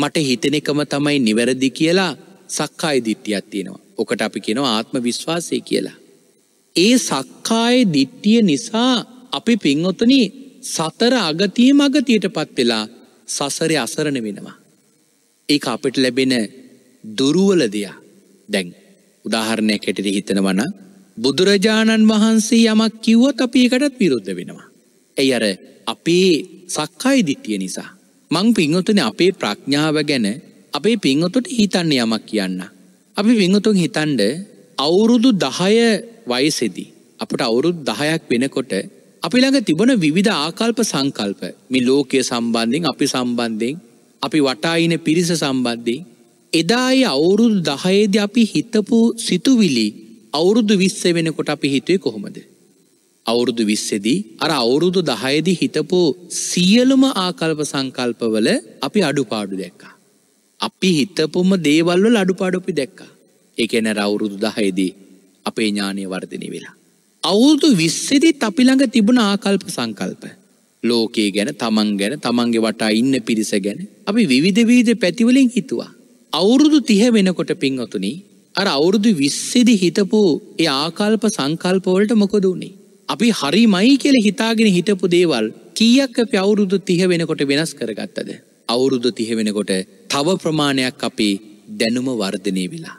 මට හිතන එකම තමයි නිවැරදි කියලා සක්කාය දිට්ටියත් තියෙනවා. ඕකට අපි කෙනවා ආත්ම විශ්වාසය කියලා. ඒ සක්කාය දිට්ටිය නිසා අපි පින්වතන සතර අගතිය මගතියට පත් වෙලා සසරය අසරණ වෙනවා. ඒ අපිට ලැබෙන දුරුවල දෙයක්. දැන් උදාහරණයක් ඇටිට හිතනවන බුදුරජාණන් වහන්සේ යමක් කිව්වොත් අපි එකටත් විරුද්ධ වෙනවා. ඇයි අර අපේ සක්කායි දිට්ටිය නිසා. මං පිංහොතුන අපේ ප්‍රඥාව ගැන අපේ පිංහොතුට හිතන්න යමක් කියන්න. අපි විංහතුන් හිතන්ඩ අවුරුදු දහය වයසෙදී. අපට අවුරුදු දහයක් වෙනකොට අපි ළඟ තිබන විධ ආකල්ප සංකල්ප මේ ලෝකය සම්බන්ධයෙන් අපි සම්බන්ධයෙන් අපි වටායින පිරිස සම්බන්ධයෙන් එදායි අවුරුදු දහයේද අපි හිතපු සිතුවිලි අවුරුදු විස්ස වෙනකොට අපි හිතුවේ කොහොමද. අවුරුදු විස්සෙදී අර අවුරුදු දහයදි හිතපු සියලුම ආකල්ප සංකල්පවල අපි අඩුපාඩු දැක්කා. අපි හිතපුම දේවල්වල අඩුපාඩුපි දැක්කා. ඒකෙන රවුරුදු දහයේදී අපේ ඥානය වර්ධනය වෙලා. අවුරුදු විස්සෙදිත් අපි ළඟ තිබුණ ආකල්ප සංකල්ප. ලෝකයේ ගැන තමන් ගැන තමන්ගේ වටා ඉන්න පිරිස ගැන අපි විවිධ විවිධ පැතිවලින් හිතුවා. අවුරුදු තිය වෙනකොට පින්වතුනි අර අවුරුදු විස්සෙදි හිතපු ඒ ආකල්ප සංකල්පවලට මොකද වුණේ. අපි හරි මයි කියල හිතාගෙන හිතපු දේවල් කීයක් අප අවුරුදු තිහ වෙනකොට වෙනස් කරගත්තද. අවුරුදු තිහ වෙනකොට තව ප්‍රමාණයක් අපි දැනුම වර්ධනය වෙලා.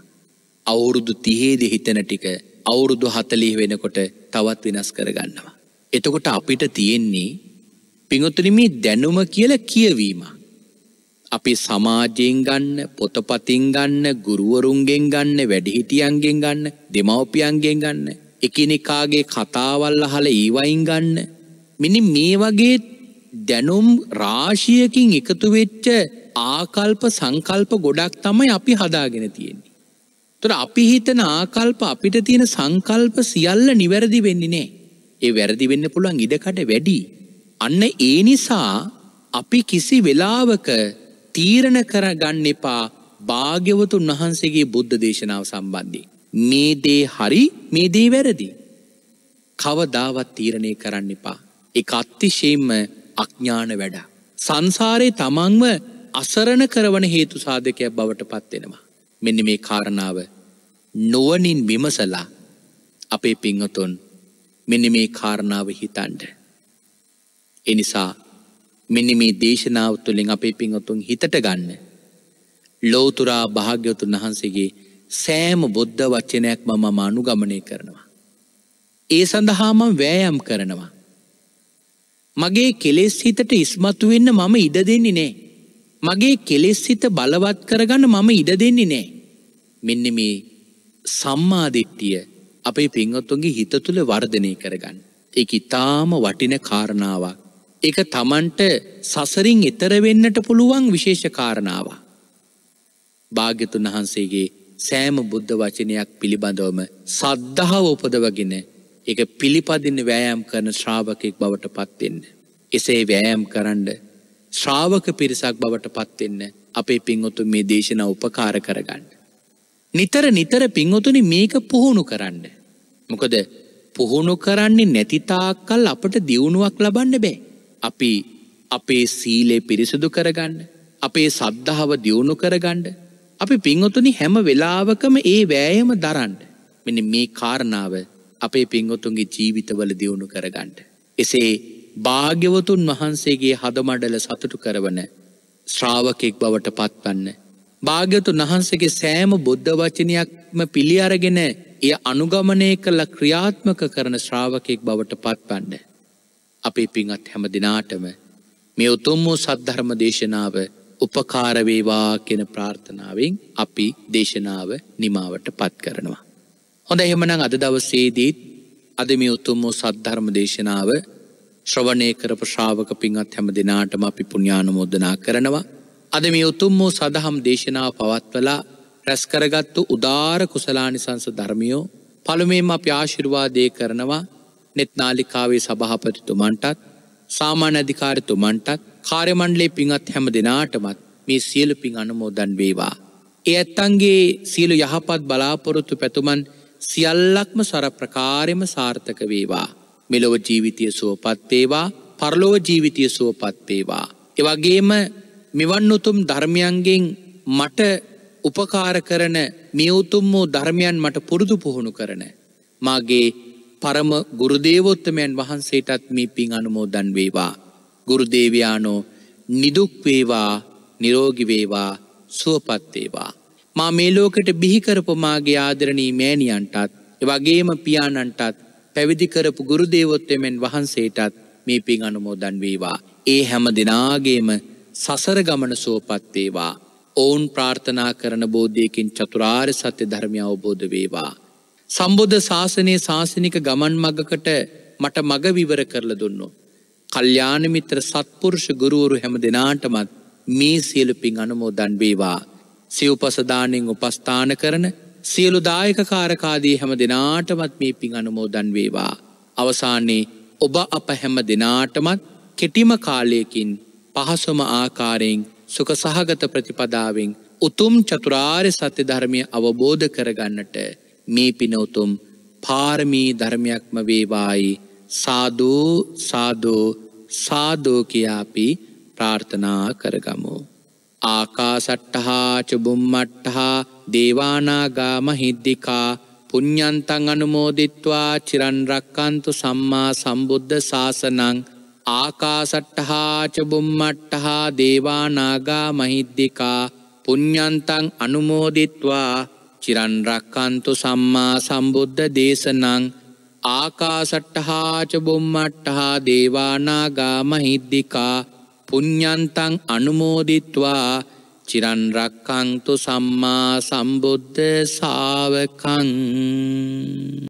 අවුරුදු තිහේදි හිතන ටික අවුරුදු හතලී වෙනකොට තවත් වෙනස් කරගන්නවා. එතකොට අපිට තියෙන්නේ පිඟොතුන මේ දැනුම කියල කියවීමක්. අපි සමාජයෙන් ගන්න පොතපතින් ගන්න ගුරුවරුන්ගෙන් ගන්න වැඩිහිටියන්ගෙන් ගන්න දෙමව්පියන්ගෙන් ගන්න එකිනෙකාගේ කතාවල් අහලා ඊවයින් ගන්න මෙනි මේ වගේ දැනුම් රාශියකින් එකතු වෙච්ච ආකල්ප සංකල්ප ගොඩක් තමයි අපි හදාගෙන තියෙන්නේ. තොර අපි හිතන ආකල්ප අපිට තියෙන සංකල්ප සියල්ල නිවැරදි වෙන්නේ නෑ. ඒ වැරදි වෙන්න පුළුවන් ඉඩකඩ වැඩි. අන්න ඒ නිසා අපි කිසි වෙලාවක තීරණ කර ගන්න එපා භාග්‍යවතුන් වහන්සේගේ බුද්ධ දේශනාව සම්බන්ධී. මේ දේ හරි මේ දේ වැරදි. කවදාවත් තීරණය කරන්න එපා. එක අත්තිශයෙන්ම අඥ්ඥාන වැඩ. සංසාරයේ තමන්ව අසරණ කරවන හේතු සාධකයක් බවට පත්වෙනවා. මෙන්න මේ කාරණාව නොවනින් විමසලා අපේ පිංහතුන් මෙන්න මේ කාරණාව හිතන්ට. එනිසා මෙන්න මේ දේශනාව තුළින් අපේ පිංහතුන් හිතට ගන්න. ලෝතුරා භාග්‍යවතුන් වහන්සේගේ සෑම බුද්ධ වච්චනයක්ම මම අනුගමනය කරනවා. ඒ සඳහාම වෑයම් කරනවා. මගේ කෙලෙස් හිතට ඉස්මතු වෙන්න මම ඉඩ දෙන්නේ නෑ. මගේ කෙලෙස් හිත බලවත් කරගන්න මම ඉඩ දෙන්නේ නෑ. මෙන්න මේ සම්මාධිට්ටිය අපේ පින්වත්තුන්ගේ හිත තුළ වර්ධනය කරගන්න. එක ඉතාම වටින කාරණාවක්. එක තමන්ට සසරින් එතර වෙන්නට පුළුවන් විශේෂ කාරණාව. භාග්‍යතුන් වහන්සේගේ සෑම බුද්ධ වචනයක් පිළිබඳවම සද්ධාව උපදවගෙන එක පිළිපදින්න වෑයම් කරන ශ්‍රාවකෙක් බවට පත්වෙන්න. එසේ වෑයම් කරන්න ශ්‍රාවක පිරිසක් බවට පත්වෙන්න අපේ පින්වොතු මේ දේශන උපකාර කරගන්න. නිතර නිතර පින්වතුනි මේක පුහුණු කරන්න. මොකද පුහුණු කරන්නේ නැතිතාක් කල් අපට දියුණුවක් ලබන්න බෑ. අපි අපේ සීලේ පිරිසිදු කරගන්න අපේ සද්ධාව දියුණු කරගණ්ඩ අපි පින්වතුනි හැම වෙලාවකම ඒ වෑයම දරන්ඩ මෙන මේ කාරණාව අපේ පින්වතුන්ගේ ජීවිතවල දියුණු කරගණ්ඩ. එසේ භාග්‍යවතුන් වහන්සේගේ හදමඩල සතුටු කරවන ශ්‍රාවකෙක් බවට පත්වන්න. භාග්‍යතුන් වහන්සේගේ සෑම බුද්ධ වචනයක්ම පිළි අරගෙන එය අනුගමනය කළ ක්‍රියාත්මක කරන ශ්‍රාවකෙක් බවට පත්වන්න. අපේ පිංවත් හැම දෙනාටම මේ උතුම් වූ සද්ධර්ම දේශනාව උපකාර වේවා කියන ප්‍රාර්ථනාවෙන් අපි දේශනාව නිමාවට පත් කරනවා. හොඳ එහෙමනම් අද දවසේදීත් අද මේ උතුම් වූ සද්ධර්ම දේශනාව ශ්‍රවණය කරපු ශ්‍රාවක පිංවත් හැම දෙනාටම අපි පුණ්‍යානුමෝදනා කරනවා. අද මේ උතුම් වූ සදහම් දේශනාව පවත්වලා රැස් කරගත්තු උදාාර කුසලානිසංස ධර්මියෝ පළමුවෙන්ම අපි ආශිර්වාදේ කරනවා නෙත් නාලිකාවේ සභහපතිතුමන්ටත් සාමාන්‍ය අධිකාරතුමන්ටත් කාර්යමණ්ඩලේ පිංවත් හැම දෙනාටමත් මේ සියලු පින් අනුමෝදන් වේවා. ඒ ඇත්තන්ගේ සියලු යහපත් බලාපොරොත්තු පැතුමන් සියල්ලක්ම සර ප්‍රකාරෙම සාර්ථක වේවා. මෙලොව ජීවිතය සුවපත්වේවා පරලොව ජීවිතය සුවපත්වේවා. එවගේම මෙවන් උතුම් ධර්මයන්ගෙන් මට උපකාර කරන මියවුතුම් වූ ධර්මයන් මට පුරුදු පුහුණු කරන. මාගේ පරම ගුරුදේවෝත්තමයන් වහන්සේටත් මේ පින් අනුමෝදන් වේවා. ගුරුදේවයානෝ නිදුක්වේවා නිරෝගිවේවා සුවපත්වේවා. මා මේ ලෝකට බිහිකරපුමාගේ ආදරණී මෑණියන්ටත් එවගේම පියාණන්ටත් පැවිදි කරපු ගුරුදේවොත්තමෙන් වහන්සේටත් මේ පින් අනුමෝදන් වේවා. ඒ හැම දෙනාගේම සසර ගමන සුවපත් වේවා. ඔවුන් ප්‍රාර්ථනා කරන බෝධියකින් චතුරාර්ය සත්‍ය ධර්මය අවබෝධ වේවා. සම්බුද්ධ ශාසනයේ ශාසනික ගමන් මගකට මට මග විවර කරල දුන්නෝ. කල්්‍යානමිත්‍ර සත්පුරුෂ ගුරුවරු හැම දෙනාටමත් මේ සියලු පින් අනුමෝදන් වේවා. සිව්පසදානෙන් උපස්ථාන කරන සියලු දායක කාරකාදී හැම දෙනාටමත් මේ පින් අනුමෝදන් වේවා. අවසානයේ ඔබ අප හැම දෙනාටමත් කෙටිම කාලයකින් පහසුම ආකාරයෙන් සුක සහගත ප්‍රතිපදාවෙන් උතුම් චතුරාර්ය සත්‍ය ධර්මය අවබෝධ කරගන්නට මේ පිනවතුම් පාරමී ධර්මයක්ම වේවායි සාධූ සාධෝ සාධෝ කියාපි ප්‍රාර්ථනා කරගමු. ආකාසට්ටහා චුබුම්මට්ටහා දේවානාගා මහිද්දිකා පුඤ්ඥන්තං අනුමෝදිත්වා චිරන්රක්කන්තු සම්මා සම්බුද්ධ සාසනං ආකාසට්ටහා චබුම්මට්ටහා දේවානාගා මහිද්දිකා පුඤ්ඥන්තං අනුමෝදිත්වා චිරන් රක්කන්තු සම්මා සම්බුද්ධ දේශනං ආකාසට්ටහාච බොම්මට්ටහා දේවානාගා මහිද්දිකා පුඤ්ඥන්තං අනුමෝදිත්වා චිරන් රක්කන්තු සම්මා සම්බුද්ධ සාාවකං